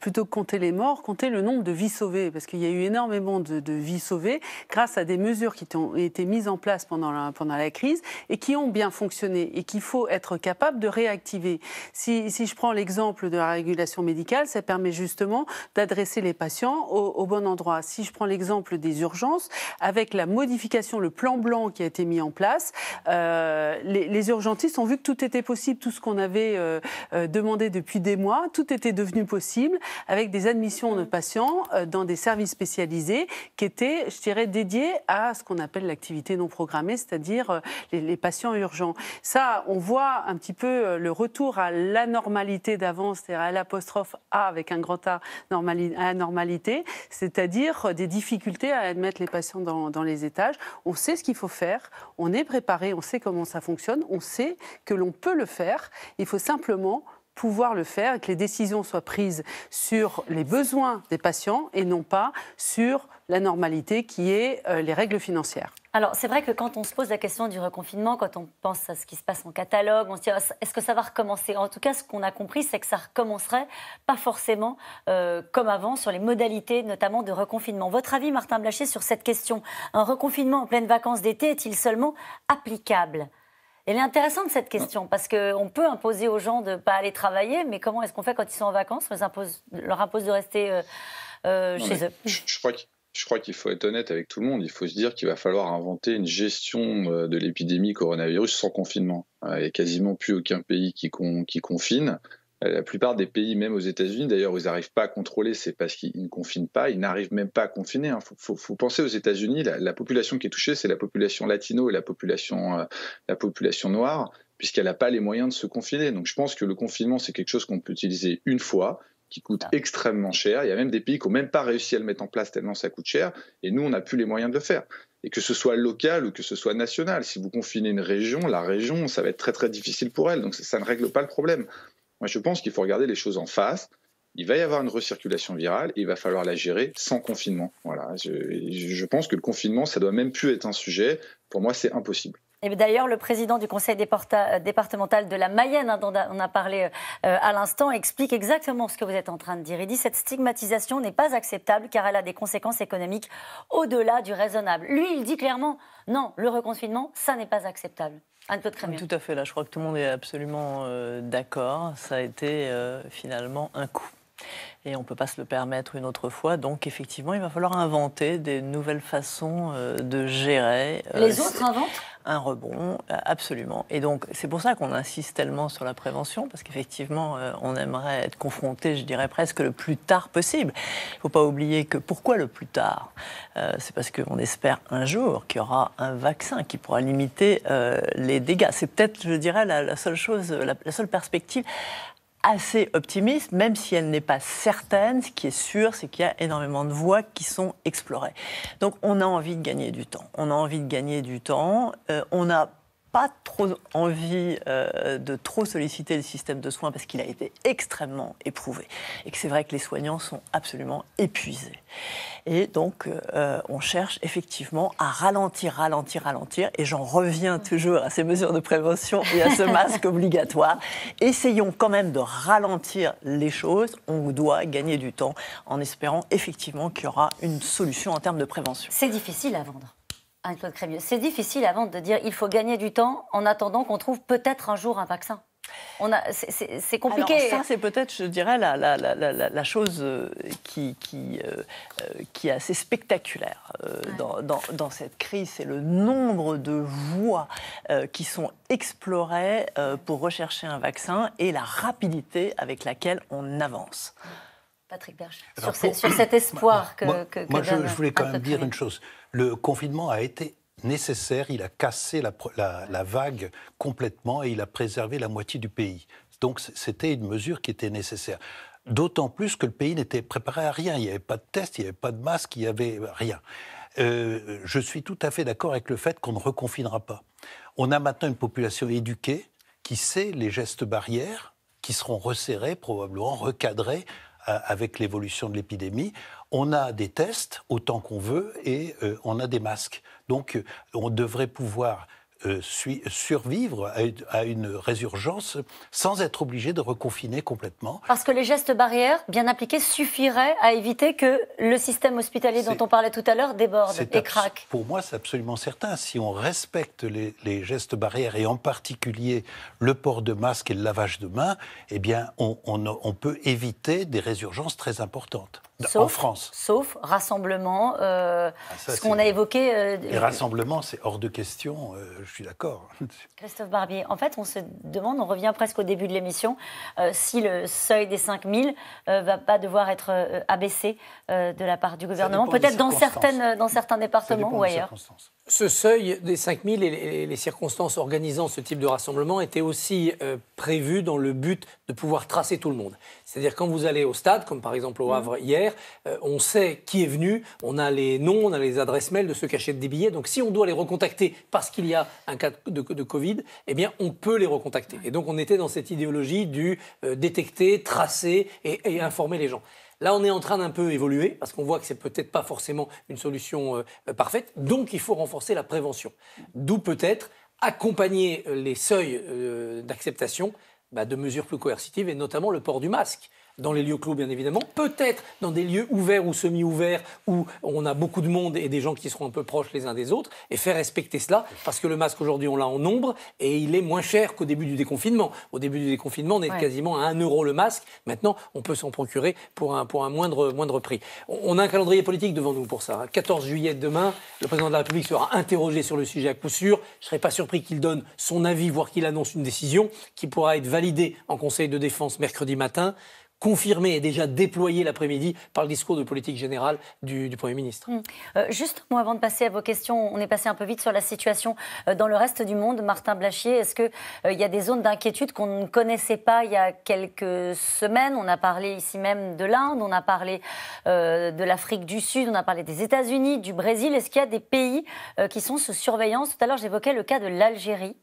plutôt que compter les morts, compter le nombre de vies sauvées, parce qu'il y a eu énormément de, vies sauvées grâce à des mesures qui ont été mises en place pendant la, crise et qui ont bien fonctionné et qu'il faut être capable de réactiver. Si, je prends l'exemple de la régulation médicale, ça permet justement d'adresser les patients au, bon endroit. Si je prends l'exemple des urgences, avec la modification, le plan blanc qui a été mis en place, euh, les urgentistes ont vu que tout était possible tout ce qu'on avait euh, euh, demandé depuis des mois. Tout était devenu possible avec des admissions de patients euh, dans des services spécialisés qui étaient, je dirais, dédiés à ce qu'on appelle l'activité non programmée, c'est-à-dire les, patients urgents. Ça, on voit un petit peu le retour à l'anormalité d'avant, c'est-à-dire à l'apostrophe A avec un grand A, normali normalité, c'est-à-dire des difficultés à admettre les patients dans les étages. On sait ce qu'il faut faire, on est préparé, on sait comment ça fonctionne, on sait que l'on peut le faire il faut simplement pouvoir le faire et que les décisions soient prises sur les besoins des patients et non pas sur la normalité qui est euh, les règles financières. Alors c'est vrai que quand on se pose la question du reconfinement, quand on pense à ce qui se passe en catalogue, on se dit oh, est-ce que ça va recommencer En tout cas, ce qu'on a compris, c'est que ça recommencerait pas forcément euh, comme avant sur les modalités notamment de reconfinement. Votre avis, Martin Blaché sur cette question Un reconfinement en pleine vacances d'été est-il seulement applicable elle est intéressante cette ah. question parce qu'on peut imposer aux gens de ne pas aller travailler, mais comment est-ce qu'on fait quand ils sont en vacances On impose, leur impose de rester euh, euh, chez eux. Je, crois qu'il faut être honnête avec tout le monde. Il faut se dire qu'il va falloir inventer une gestion euh, de l'épidémie coronavirus sans confinement. Il n'y a quasiment plus aucun pays qui confine. Euh, la plupart des pays, même aux États-Unis, d'ailleurs, ils n'arrivent pas à contrôler, c'est parce qu'ils ne confinent pas, ils n'arrivent même pas à confiner. Il hein. faut, penser aux États-Unis, la, population qui est touchée, c'est la population latino et la population, euh, la population noire, puisqu'elle n'a pas les moyens de se confiner. Donc je pense que le confinement, c'est quelque chose qu'on peut utiliser une fois, qui coûte ah. extrêmement cher. Il y a même des pays qui n'ont même pas réussi à le mettre en place tellement ça coûte cher, et nous, on n'a plus les moyens de le faire et que ce soit local ou que ce soit national. Si vous confinez une région, la région, ça va être très très difficile pour elle, donc ça ne règle pas le problème. Moi, je pense qu'il faut regarder les choses en face. Il va y avoir une recirculation virale et il va falloir la gérer sans confinement. Voilà, je, pense que le confinement, ça doit même plus être un sujet. Pour moi, c'est impossible. Et d'ailleurs, le président du conseil euh, départemental de la Mayenne, hein, dont on a parlé euh, euh, à l'instant, explique exactement ce que vous êtes en train de dire. Il dit cette stigmatisation n'est pas acceptable car elle a des conséquences économiques au-delà du raisonnable. Lui, il dit clairement non, le reconfinement, ça n'est pas acceptable. Ah, tout à fait, là, je crois que tout le monde est absolument euh, d'accord. Ça a été euh, finalement un coup. Et on ne peut pas se le permettre une autre fois. Donc, effectivement, il va falloir inventer des nouvelles façons euh, de gérer. Les autres inventent un rebond, euh, absolument. Et donc, c'est pour ça qu'on insiste tellement sur la prévention, parce qu'effectivement, euh, on aimerait être confronté, je dirais presque, le plus tard possible. Il ne faut pas oublier que pourquoi le plus tard euh, C'est parce qu'on espère un jour qu'il y aura un vaccin qui pourra limiter les dégâts. C'est peut-être, je dirais, la, seule chose, la seule perspective assez optimiste, même si elle n'est pas certaine. Ce qui est sûr, c'est qu'il y a énormément de voies qui sont explorées. Donc on a envie de gagner du temps. On a envie de gagner du temps. Euh, on a pas trop envie euh, de trop solliciter le système de soins parce qu'il a été extrêmement éprouvé. Et que c'est vrai que les soignants sont absolument épuisés. Et donc, euh, euh, on cherche effectivement à ralentir, ralentir, ralentir. Et j'en reviens toujours à ces mesures de prévention et à ce masque obligatoire. Essayons quand même de ralentir les choses. On doit gagner du temps en espérant effectivement qu'il y aura une solution en termes de prévention. C'est difficile à vendre c'est difficile avant de dire il faut gagner du temps en attendant qu'on trouve peut-être un jour un vaccin. C'est compliqué. ça, c'est peut-être, je dirais, la, la, la, chose euh, qui, qui, euh, euh, qui, est assez spectaculaire dans, dans, cette crise, c'est le nombre de voies qui sont explorées pour rechercher un vaccin et la rapidité avec laquelle on avance. Patrick Berge, sur, sur, cet espoir que... Moi, moi je, voulais quand même dire une chose. Le confinement a été nécessaire, il a cassé la, vague complètement et il a préservé la moitié du pays. Donc c'était une mesure qui était nécessaire. D'autant plus que le pays n'était préparé à rien. Il n'y avait pas de tests, il n'y avait pas de masques, il n'y avait euh, rien. Euh, je suis tout à fait d'accord avec le fait qu'on ne reconfinera pas. On a maintenant une population éduquée qui sait les gestes barrières, qui seront resserrés, probablement recadrés. Euh, avec l'évolution de l'épidémie. On a des tests autant qu'on veut et euh, on a des masques. Donc euh, on devrait pouvoir euh, survivre à une, résurgence sans être obligé de reconfiner complètement. Parce que les gestes barrières bien appliqués suffiraient à éviter que le système hospitalier dont on parlait tout à l'heure déborde et craque. Pour moi, c'est absolument certain. Si on respecte les, gestes barrières et en particulier le port de masque et le lavage de mains, eh bien, on peut éviter des résurgences très importantes. Sauf, en France. Sauf rassemblement, euh, ah, ce qu'on a évoqué. Euh, Et rassemblement, c'est hors de question, euh, je suis d'accord. Christophe Barbier, en fait, on se demande, on revient presque au début de l'émission, si le seuil des 5000 ne va pas devoir être abaissé de la part du gouvernement, peut-être dans, dans certains départements ou ailleurs. Ce seuil des 5000 et les, circonstances organisant ce type de rassemblement étaient aussi euh, prévus dans le but de pouvoir tracer tout le monde. C'est-à-dire quand vous allez au stade, comme par exemple au Havre mm. hier, euh, on sait qui est venu, on a les noms, on a les adresses mail de ceux qui achètent des billets. Donc si on doit les recontacter parce qu'il y a un cas de, Covid, eh bien on peut les recontacter. Et donc on était dans cette idéologie du euh, détecter, tracer et informer les gens. Là, on est en train d'un peu évoluer parce qu'on voit que c'est peut-être pas forcément une solution euh, euh, parfaite. Donc, il faut renforcer la prévention. D'où peut-être accompagner euh, les seuils d'acceptation bah, de mesures plus coercitives et notamment le port du masque dans les lieux clos, bien évidemment, peut-être dans des lieux ouverts ou semi-ouverts où on a beaucoup de monde et des gens qui seront un peu proches les uns des autres, et faire respecter cela, parce que le masque aujourd'hui, on l'a en nombre et il est moins cher qu'au début du déconfinement. Au début du déconfinement, on était quasiment à 1 euro le masque. Maintenant, on peut s'en procurer pour un, pour un moindre, moindre prix. On a un calendrier politique devant nous pour ça. 14 hein. juillet demain, le président de la République sera interrogé sur le sujet à coup sûr. Je ne serais pas surpris qu'il donne son avis, voire qu'il annonce une décision qui pourra être validée en Conseil de défense mercredi matin confirmé et déjà déployé l'après-midi par le discours de politique générale du, Premier ministre. Hum. Euh, juste, moi, justement, avant de passer à vos questions, on est passé un peu vite sur la situation euh, dans le reste du monde. Martin Blachier, est-ce qu'il euh, y a des zones d'inquiétude qu'on ne connaissait pas il y a quelques semaines On a parlé ici même de l'Inde, on a parlé de l'Afrique du Sud, on a parlé des États-Unis, du Brésil. Est-ce qu'il y a des pays qui sont sous surveillance Tout à l'heure, j'évoquais le cas de l'Algérie.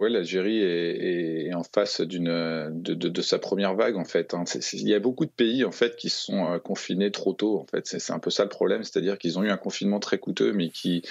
Oui, l'Algérie est, en face de, sa première vague, en fait. Hein. il y a beaucoup de pays, en fait, qui sont euh, confinés trop tôt, en fait. C'est, un peu ça le problème, c'est-à-dire qu'ils ont eu un confinement très coûteux, mais qui,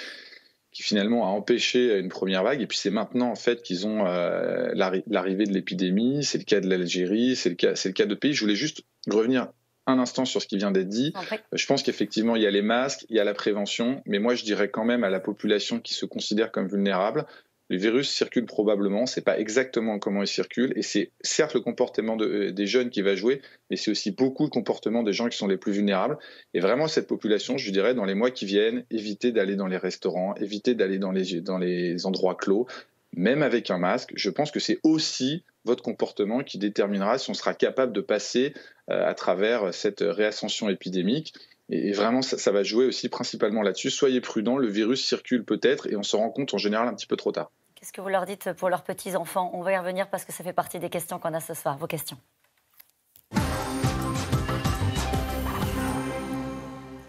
finalement a empêché une première vague. Et puis c'est maintenant en fait qu'ils ont euh, l'arrivée de l'épidémie. C'est le cas de l'Algérie, c'est le cas, c'est de pays. Je voulais juste revenir un instant sur ce qui vient d'être dit. Je pense qu'effectivement il y a les masques, il y a la prévention, mais moi je dirais quand même à la population qui se considère comme vulnérable, les virus circulent probablement, c'est pas exactement comment ils circulent, et c'est certes le comportement euh, des jeunes qui va jouer, mais c'est aussi beaucoup le comportement des gens qui sont les plus vulnérables. Et vraiment, cette population, je dirais, dans les mois qui viennent, évitez d'aller dans les restaurants, évitez d'aller dans les, dans les endroits clos, même avec un masque, je pense que c'est aussi votre comportement qui déterminera si on sera capable de passer euh, à travers cette réascension épidémique. Et, vraiment, ça, va jouer aussi principalement là-dessus. Soyez prudents, le virus circule peut-être et on se rend compte en général un petit peu trop tard. Qu'est-ce que vous leur dites pour leurs petits-enfants On va y revenir parce que ça fait partie des questions qu'on a ce soir, vos questions.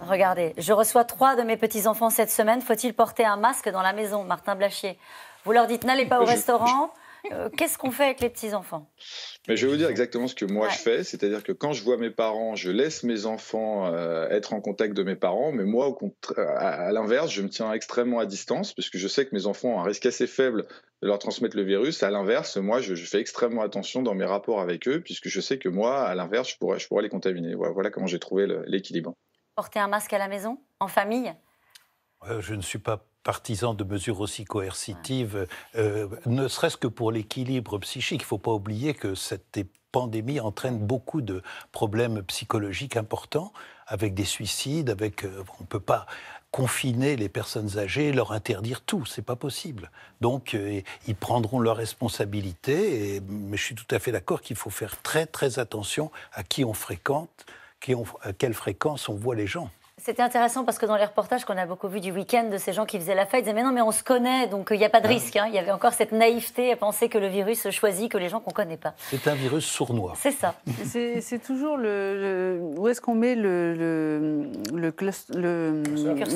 Regardez, je reçois trois de mes petits-enfants cette semaine. Faut-il porter un masque dans la maison, Martin Blachier Vous leur dites n'allez pas au restaurant, euh, qu'est-ce qu'on fait avec les petits-enfants Mais Je vais vous dire exactement ce que moi je fais, c'est-à-dire que quand je vois mes parents, je laisse mes enfants euh, être en contact de mes parents, mais moi, au à, à l'inverse, je me tiens extrêmement à distance, parce que je sais que mes enfants ont un risque assez faible de leur transmettre le virus. À l'inverse, moi, je, fais extrêmement attention dans mes rapports avec eux, puisque je sais que moi, à l'inverse, je pourrais, je pourrais les contaminer. Voilà, comment j'ai trouvé l'équilibre. Porter un masque à la maison, en famille euh, Je ne suis pas Partisans de mesures aussi coercitives, euh, ne serait-ce que pour l'équilibre psychique. Il ne faut pas oublier que cette pandémie entraîne beaucoup de problèmes psychologiques importants, avec des suicides, avec euh, on ne peut pas confiner les personnes âgées, leur interdire tout, c'est pas possible. Donc euh, ils prendront leurs responsabilités, mais je suis tout à fait d'accord qu'il faut faire très très attention à qui on fréquente, à quelle fréquence on voit les gens. C'était intéressant parce que dans les reportages qu'on a beaucoup vu du week-end de ces gens qui faisaient la fête, ils disaient mais non mais on se connaît donc il euh, n'y a pas de ah risque. Hein. Il y avait encore cette naïveté à penser que le virus choisit que les gens qu'on ne connaît pas. C'est un virus sournois. C'est ça. C'est toujours le, où est-ce qu'on met le le, le,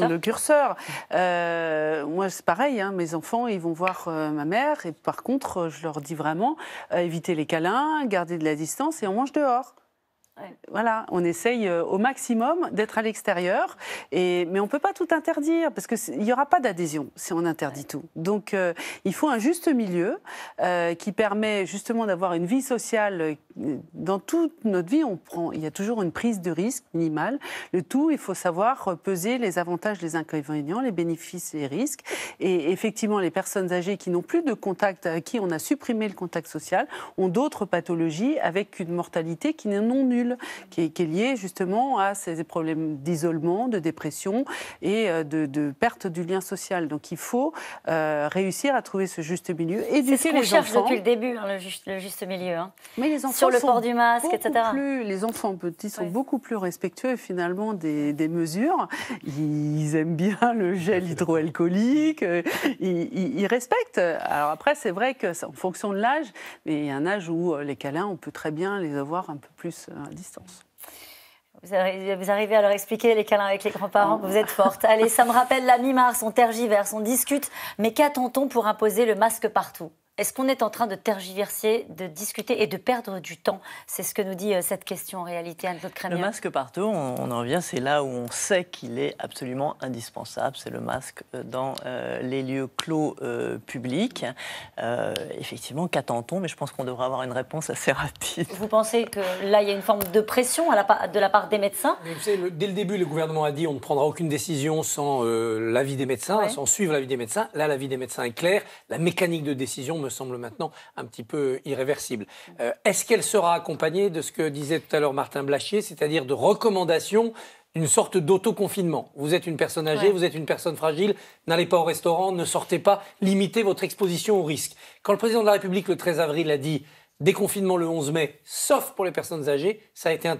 le curseur. Euh, moi c'est pareil. Hein. mes enfants ils vont voir euh, ma mère et par contre je leur dis vraiment évitez les câlins, gardez de la distance et on mange dehors. Voilà, on essaye euh, au maximum d'être à l'extérieur, mais on ne peut pas tout interdire, parce qu'il n'y aura pas d'adhésion si on interdit tout. Donc euh, il faut un juste milieu euh, qui permet justement d'avoir une vie sociale. Dans toute notre vie, on prend, il y a toujours une prise de risque minimale. Le tout, il faut savoir peser les avantages, les inconvénients, les bénéfices, les risques. Et effectivement, les personnes âgées qui n'ont plus de contact, à qui on a supprimé le contact social, ont d'autres pathologies avec une mortalité qui n'est non nulle qui est, qui lié justement à ces problèmes d'isolement, de dépression et euh, de, perte du lien social. Donc il faut euh, réussir à trouver ce juste milieu. Et ce les cherche depuis le début, hein, le, juste, le, juste, milieu. Hein. Mais les enfants sur le port du masque, etc. Plus, les enfants petits sont beaucoup plus respectueux finalement des, mesures. Ils aiment bien le gel hydroalcoolique. Euh, ils, respectent. Alors après, c'est vrai que en fonction de l'âge, mais il y a un âge où les câlins, on peut très bien les avoir un peu plus distance. Vous arrivez à leur expliquer les câlins avec les grands-parents vous êtes forte. Allez, ça me rappelle la mi-mars, on tergiverse, on discute, mais qu'attend-on pour imposer le masque partout est-ce qu'on est en train de tergiverser, de discuter et de perdre du temps C'est ce que nous dit euh, cette question en réalité, Anne-Claude Crémier. Le masque partout, on, en revient, c'est là où on sait qu'il est absolument indispensable. C'est le masque euh, dans euh, les lieux clos publics. effectivement, qu'attend-on Mais je pense qu'on devrait avoir une réponse assez rapide. Vous pensez que là, il y a une forme de pression à la, de la part des médecins vous savez, Dès le début, le gouvernement a dit on ne prendra aucune décision sans l'avis des médecins, sans suivre l'avis des médecins. Là, l'avis des médecins est clair. La mécanique de décision me semble maintenant un petit peu irréversible. Euh, est-ce qu'elle sera accompagnée de ce que disait tout à l'heure Martin Blachier, c'est-à-dire de recommandations une sorte d'autoconfinement. Vous êtes une personne âgée, vous êtes une personne fragile, n'allez pas au restaurant, ne sortez pas, limitez votre exposition au risque. Quand le président de la République, le 13 avril, a dit déconfinement le 11 mai, sauf pour les personnes âgées, ça a été un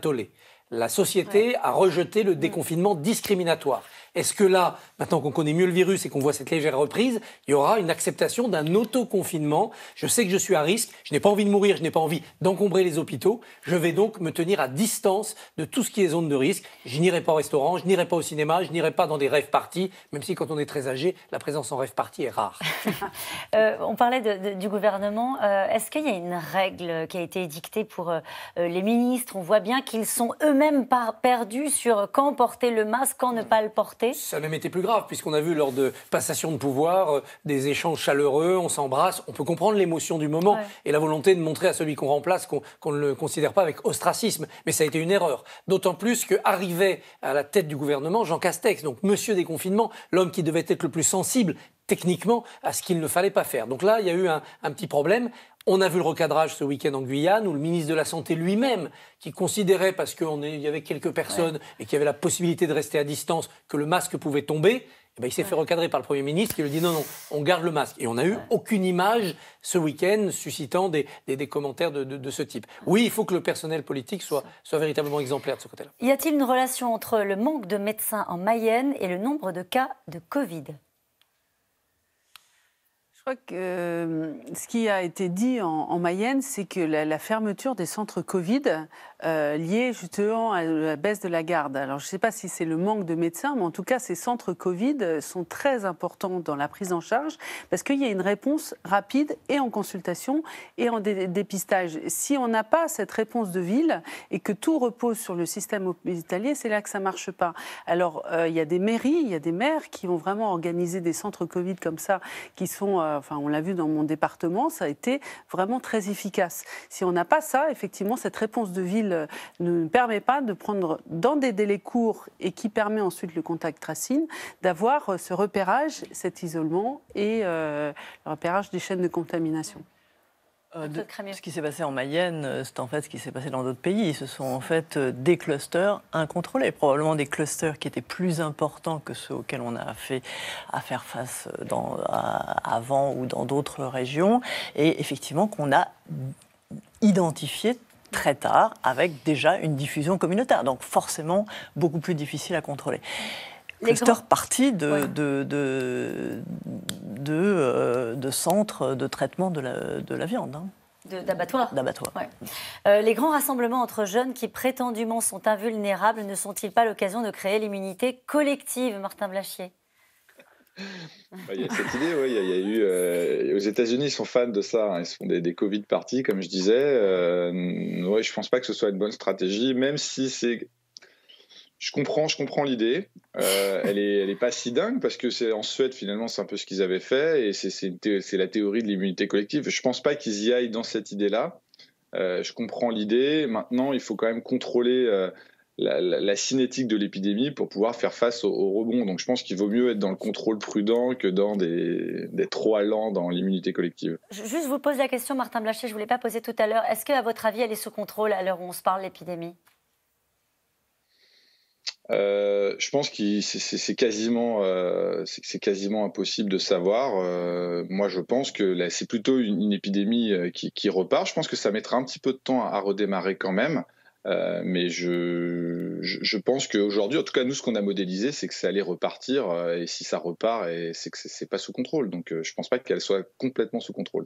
La société a rejeté le déconfinement discriminatoire. Est-ce que là, maintenant qu'on connaît mieux le virus et qu'on voit cette légère reprise, il y aura une acceptation d'un autoconfinement Je sais que je suis à risque, je n'ai pas envie de mourir, je n'ai pas envie d'encombrer les hôpitaux. Je vais donc me tenir à distance de tout ce qui est zone de risque. Je n'irai pas au restaurant, je n'irai pas au cinéma, je n'irai pas dans des rêves parties, même si quand on est très âgé, la présence en rêve partie est rare. Euh, on parlait du gouvernement. Euh, est-ce qu'il y a une règle qui a été édictée pour euh, les ministres On voit bien qu'ils sont eux-mêmes perdus sur quand porter le masque, quand ne pas le porter ça même été plus grave, puisqu'on a vu lors de passations de pouvoir euh, des échanges chaleureux, on s'embrasse, on peut comprendre l'émotion du moment et la volonté de montrer à celui qu'on remplace qu'on ne le considère pas avec ostracisme. Mais ça a été une erreur. D'autant plus qu'arrivait à la tête du gouvernement Jean Castex, donc monsieur des confinements, l'homme qui devait être le plus sensible techniquement à ce qu'il ne fallait pas faire. Donc là, il y a eu un, petit problème. On a vu le recadrage ce week-end en Guyane où le ministre de la Santé lui-même, qui considérait, parce qu'il y avait quelques personnes et qu'il y avait la possibilité de rester à distance, que le masque pouvait tomber, eh ben, il s'est fait recadrer par le Premier ministre qui lui dit non, non, on garde le masque. Et on n'a eu aucune image ce week-end suscitant des, commentaires de, ce type. Oui, il faut que le personnel politique soit véritablement exemplaire de ce côté-là. Y a-t-il une relation entre le manque de médecins en Mayenne et le nombre de cas de Covid je crois que euh, ce qui a été dit en, Mayenne, c'est que la, fermeture des centres Covid euh, liée justement à la baisse de la garde. Alors je ne sais pas si c'est le manque de médecins, mais en tout cas ces centres Covid euh, sont très importants dans la prise en charge parce qu'il y a une réponse rapide et en consultation et en dépistage. Si on n'a pas cette réponse de ville et que tout repose sur le système hospitalier, c'est là que ça ne marche pas. Alors euh, il y a des mairies, il y a des maires qui ont vraiment organisé des centres Covid comme ça, qui sont on l'a vu dans mon département, ça a été vraiment très efficace. Si on n'a pas ça, effectivement, cette réponse de ville euh, ne permet pas de prendre dans des délais courts et qui permet ensuite le contact racine d'avoir euh, ce repérage, cet isolement et euh, le repérage des chaînes de contamination. Euh, ce qui s'est passé en Mayenne, euh, c'est en fait ce qui s'est passé dans d'autres pays. Ce sont en fait euh, des clusters incontrôlés, probablement des clusters qui étaient plus importants que ceux auxquels on a fait à faire face avant ou dans d'autres régions, et effectivement qu'on a identifié très tard avec déjà une diffusion communautaire, donc forcément beaucoup plus difficile à contrôler cluster partie de, de, de, euh, de, centres de traitement de la, de la viande. Hein. D'abattoir. D'abattoir. Euh, les grands rassemblements entre jeunes qui prétendument sont invulnérables ne sont-ils pas l'occasion de créer l'immunité collective, Martin Blachier il y a cette idée, oui. Il y a, eu, euh, aux États-Unis, ils sont fans de ça. Hein, ils sont des, Covid parties, comme je disais. Oui, je ne pense pas que ce soit une bonne stratégie, même si c'est je comprends, je comprends l'idée. Euh, elle n'est elle est pas si dingue parce que c'est en Suède finalement c'est un peu ce qu'ils avaient fait et c'est la théorie de l'immunité collective. Je pense pas qu'ils y aillent dans cette idée-là. Euh, je comprends l'idée. Maintenant, il faut quand même contrôler euh, la, cinétique de l'épidémie pour pouvoir faire face au, rebond. Donc, je pense qu'il vaut mieux être dans le contrôle prudent que dans des, des trop allants dans l'immunité collective. Juste, je vous pose la question, Martin Blacher. Je voulais pas poser tout à l'heure. Est-ce que, à votre avis, elle est sous contrôle à l'heure où on se parle l'épidémie euh, je pense que euh, c'est quasiment, impossible de savoir. Euh, moi, je pense que c'est plutôt une, épidémie qui, repart. Je pense que ça mettra un petit peu de temps à, redémarrer quand même. mais je, pense qu'aujourd'hui, en tout cas, nous, ce qu'on a modélisé, c'est que ça allait repartir. et si ça repart, c'est que n'est pas sous contrôle. Donc, je ne pense pas qu'elle soit complètement sous contrôle.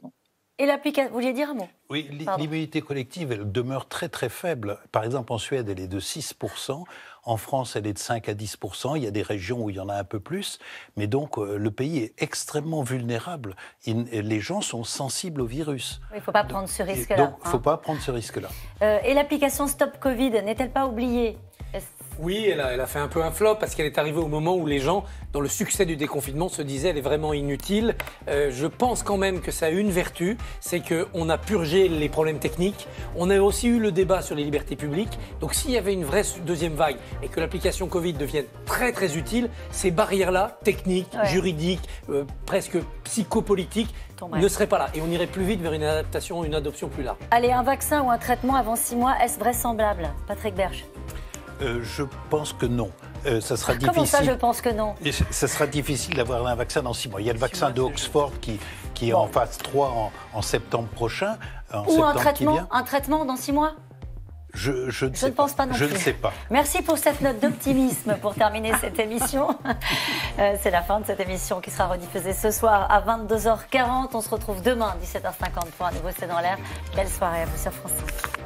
Et l'application, vous vouliez dire un mot Oui, l'immunité collective, elle demeure très très faible. Par exemple, en Suède, elle est de 6%. En France, elle est de 5 à 10 Il y a des régions où il y en a un peu plus. Mais donc, euh, le pays est extrêmement vulnérable. les gens sont sensibles au virus. Il ne faut pas prendre ce risque-là. il ne faut hein. pas prendre ce risque-là. Euh, et l'application Stop Covid n'est-elle pas oubliée oui, elle a, fait un peu un flop parce qu'elle est arrivée au moment où les gens, dans le succès du déconfinement, se disaient elle est vraiment inutile. Euh, je pense quand même que ça a une vertu, c'est qu'on a purgé les problèmes techniques. On a aussi eu le débat sur les libertés publiques. Donc s'il y avait une vraie deuxième vague et que l'application Covid devienne très très utile, ces barrières-là, techniques, juridiques, euh, presque psychopolitiques, ne seraient pas là. Et on irait plus vite vers une adaptation, une adoption plus large. Allez, un vaccin ou un traitement avant six mois, est-ce vraisemblable Patrick Berge euh, je pense que non. Euh, ça sera ah, difficile. ça, je pense que non Ça sera difficile d'avoir un vaccin dans six mois. Il y a le vaccin d'Oxford qui, est en phase 3 en, septembre prochain. Ou un, traitement, un traitement dans six mois je, ne, pense pas, non plus. je ne sais pas. Merci pour cette note d'optimisme pour terminer cette émission. Euh, c'est la fin de cette émission qui sera rediffusée ce soir à 22h40. On se retrouve demain, 17h50 pour un nouveau C'est dans l'air. Belle soirée à vous sur France